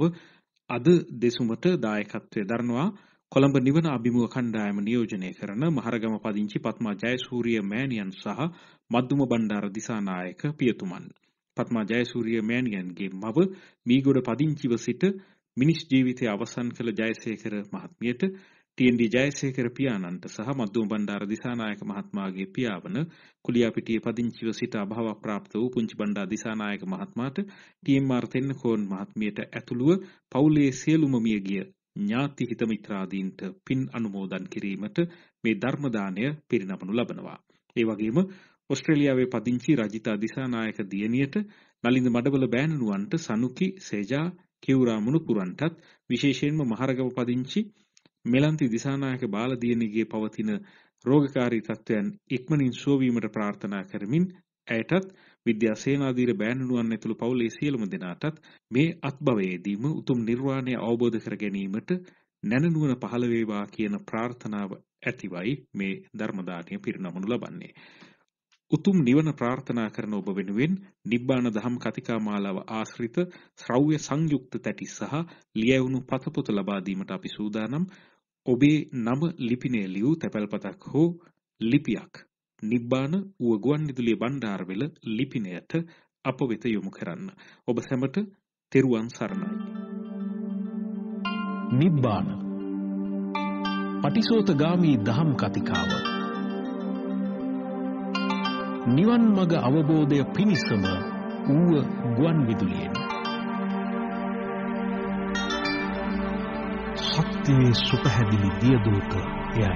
අද දෙසුමට දායකත්වයේ දරනවා කොළඹ නිවන අභිමුඛ කණ්ඩායම නියෝජනය කරන මහරගම පදිංචි පත්මා ජයසූරිය මෑණියන් සහ මද්දුම බණ්ඩාර දිසානායක පියතුමන්. පත්මා ජයසූරිය මෑණියන්ගේ මව මීගොඩ පදිංචිව සිට මිනිස් ජීවිතය අවසන් කළ ජයසේකර මහත්මියට ටීඑන්ඩී ජයසේකර පියාණන්ට සහ මද්දුම බණ්ඩාර දිසානායක මහත්මාගේ පියාවන කුලියාපිටියේ පදිංචිව සිට අභාවප්‍රාප්ත પ્રાપ્ત වූ පුංචි බණ්ඩාර දිසානායක මහත්මාට ටී.එම්.ආර්. තෙන්නකෝන් මහත්මියට ඇතුළුව පවුලේ සියලුම මියගිය ඥාති හිත මිත්‍රාදීන්ට පින් අනුමෝදන් කිරීමට මේ ධර්ම දාණය පිරිනමනු ලබනවා. ඒ වගේම ඔස්ට්‍රේලියාවේ පදිංචි රජිතා දිසානායක දියණියට නලින්ද මඩවල බෑණනුවන්ට සනුකි සේජා කිවුරා මුණුපුරන්ටත් විශේෂයෙන්ම මහරගම පදිංචි මෙලන්ති දිසානායක බාල දියණියගේ පවතින රෝගකාරී තත්ත්වයන් ඉක්මනින් සුවවීමට ප්‍රාර්ථනා කරමින් ඇයටත් විද්‍යා සේනාධීර බෑණනුවන් ඇතුළු පවුලේ සියලුම දෙනාටත් මේ අත්භවයේදීම උතුම් නිර්වාණය අවබෝධ කර ගැනීමට නැනනුවන පහළ වේවා කියන ප්‍රාර්ථනාව ඇතිවයි මේ ධර්මදානය පිරිනමනු ලබන්නේ. උතුම් නිවන ප්‍රාර්ථනා කරන ඔබ වෙනුවෙන් නිබ්බාන දහම් කතිකා මාලාව ආශ්‍රිත ශ්‍රව්‍ය සංයුක්ත තැටි සහ ලියවුණු පතපොත ලබා දීමට අපි සූදානම් ඔබේ නම ලිපිනේ ලියූ තැපැල්පතක් හෝ ලිපියක් නිබ්බාන ඌව ගුවන්විදුලිය බණ්ඩාරවෙල ලිපිනයට අප වෙත යොමු කරන්න ඔබ සැමට තෙරුවන් සරණයි නිබ්බාන පටිසෝතගාමී දහම් කතිකාව නිවන් මඟ අවබෝධය පිණිසම ඌව ගුවන් විදුලියෙන් ශක්තියේ සුපහැදිලි දියදූත යයි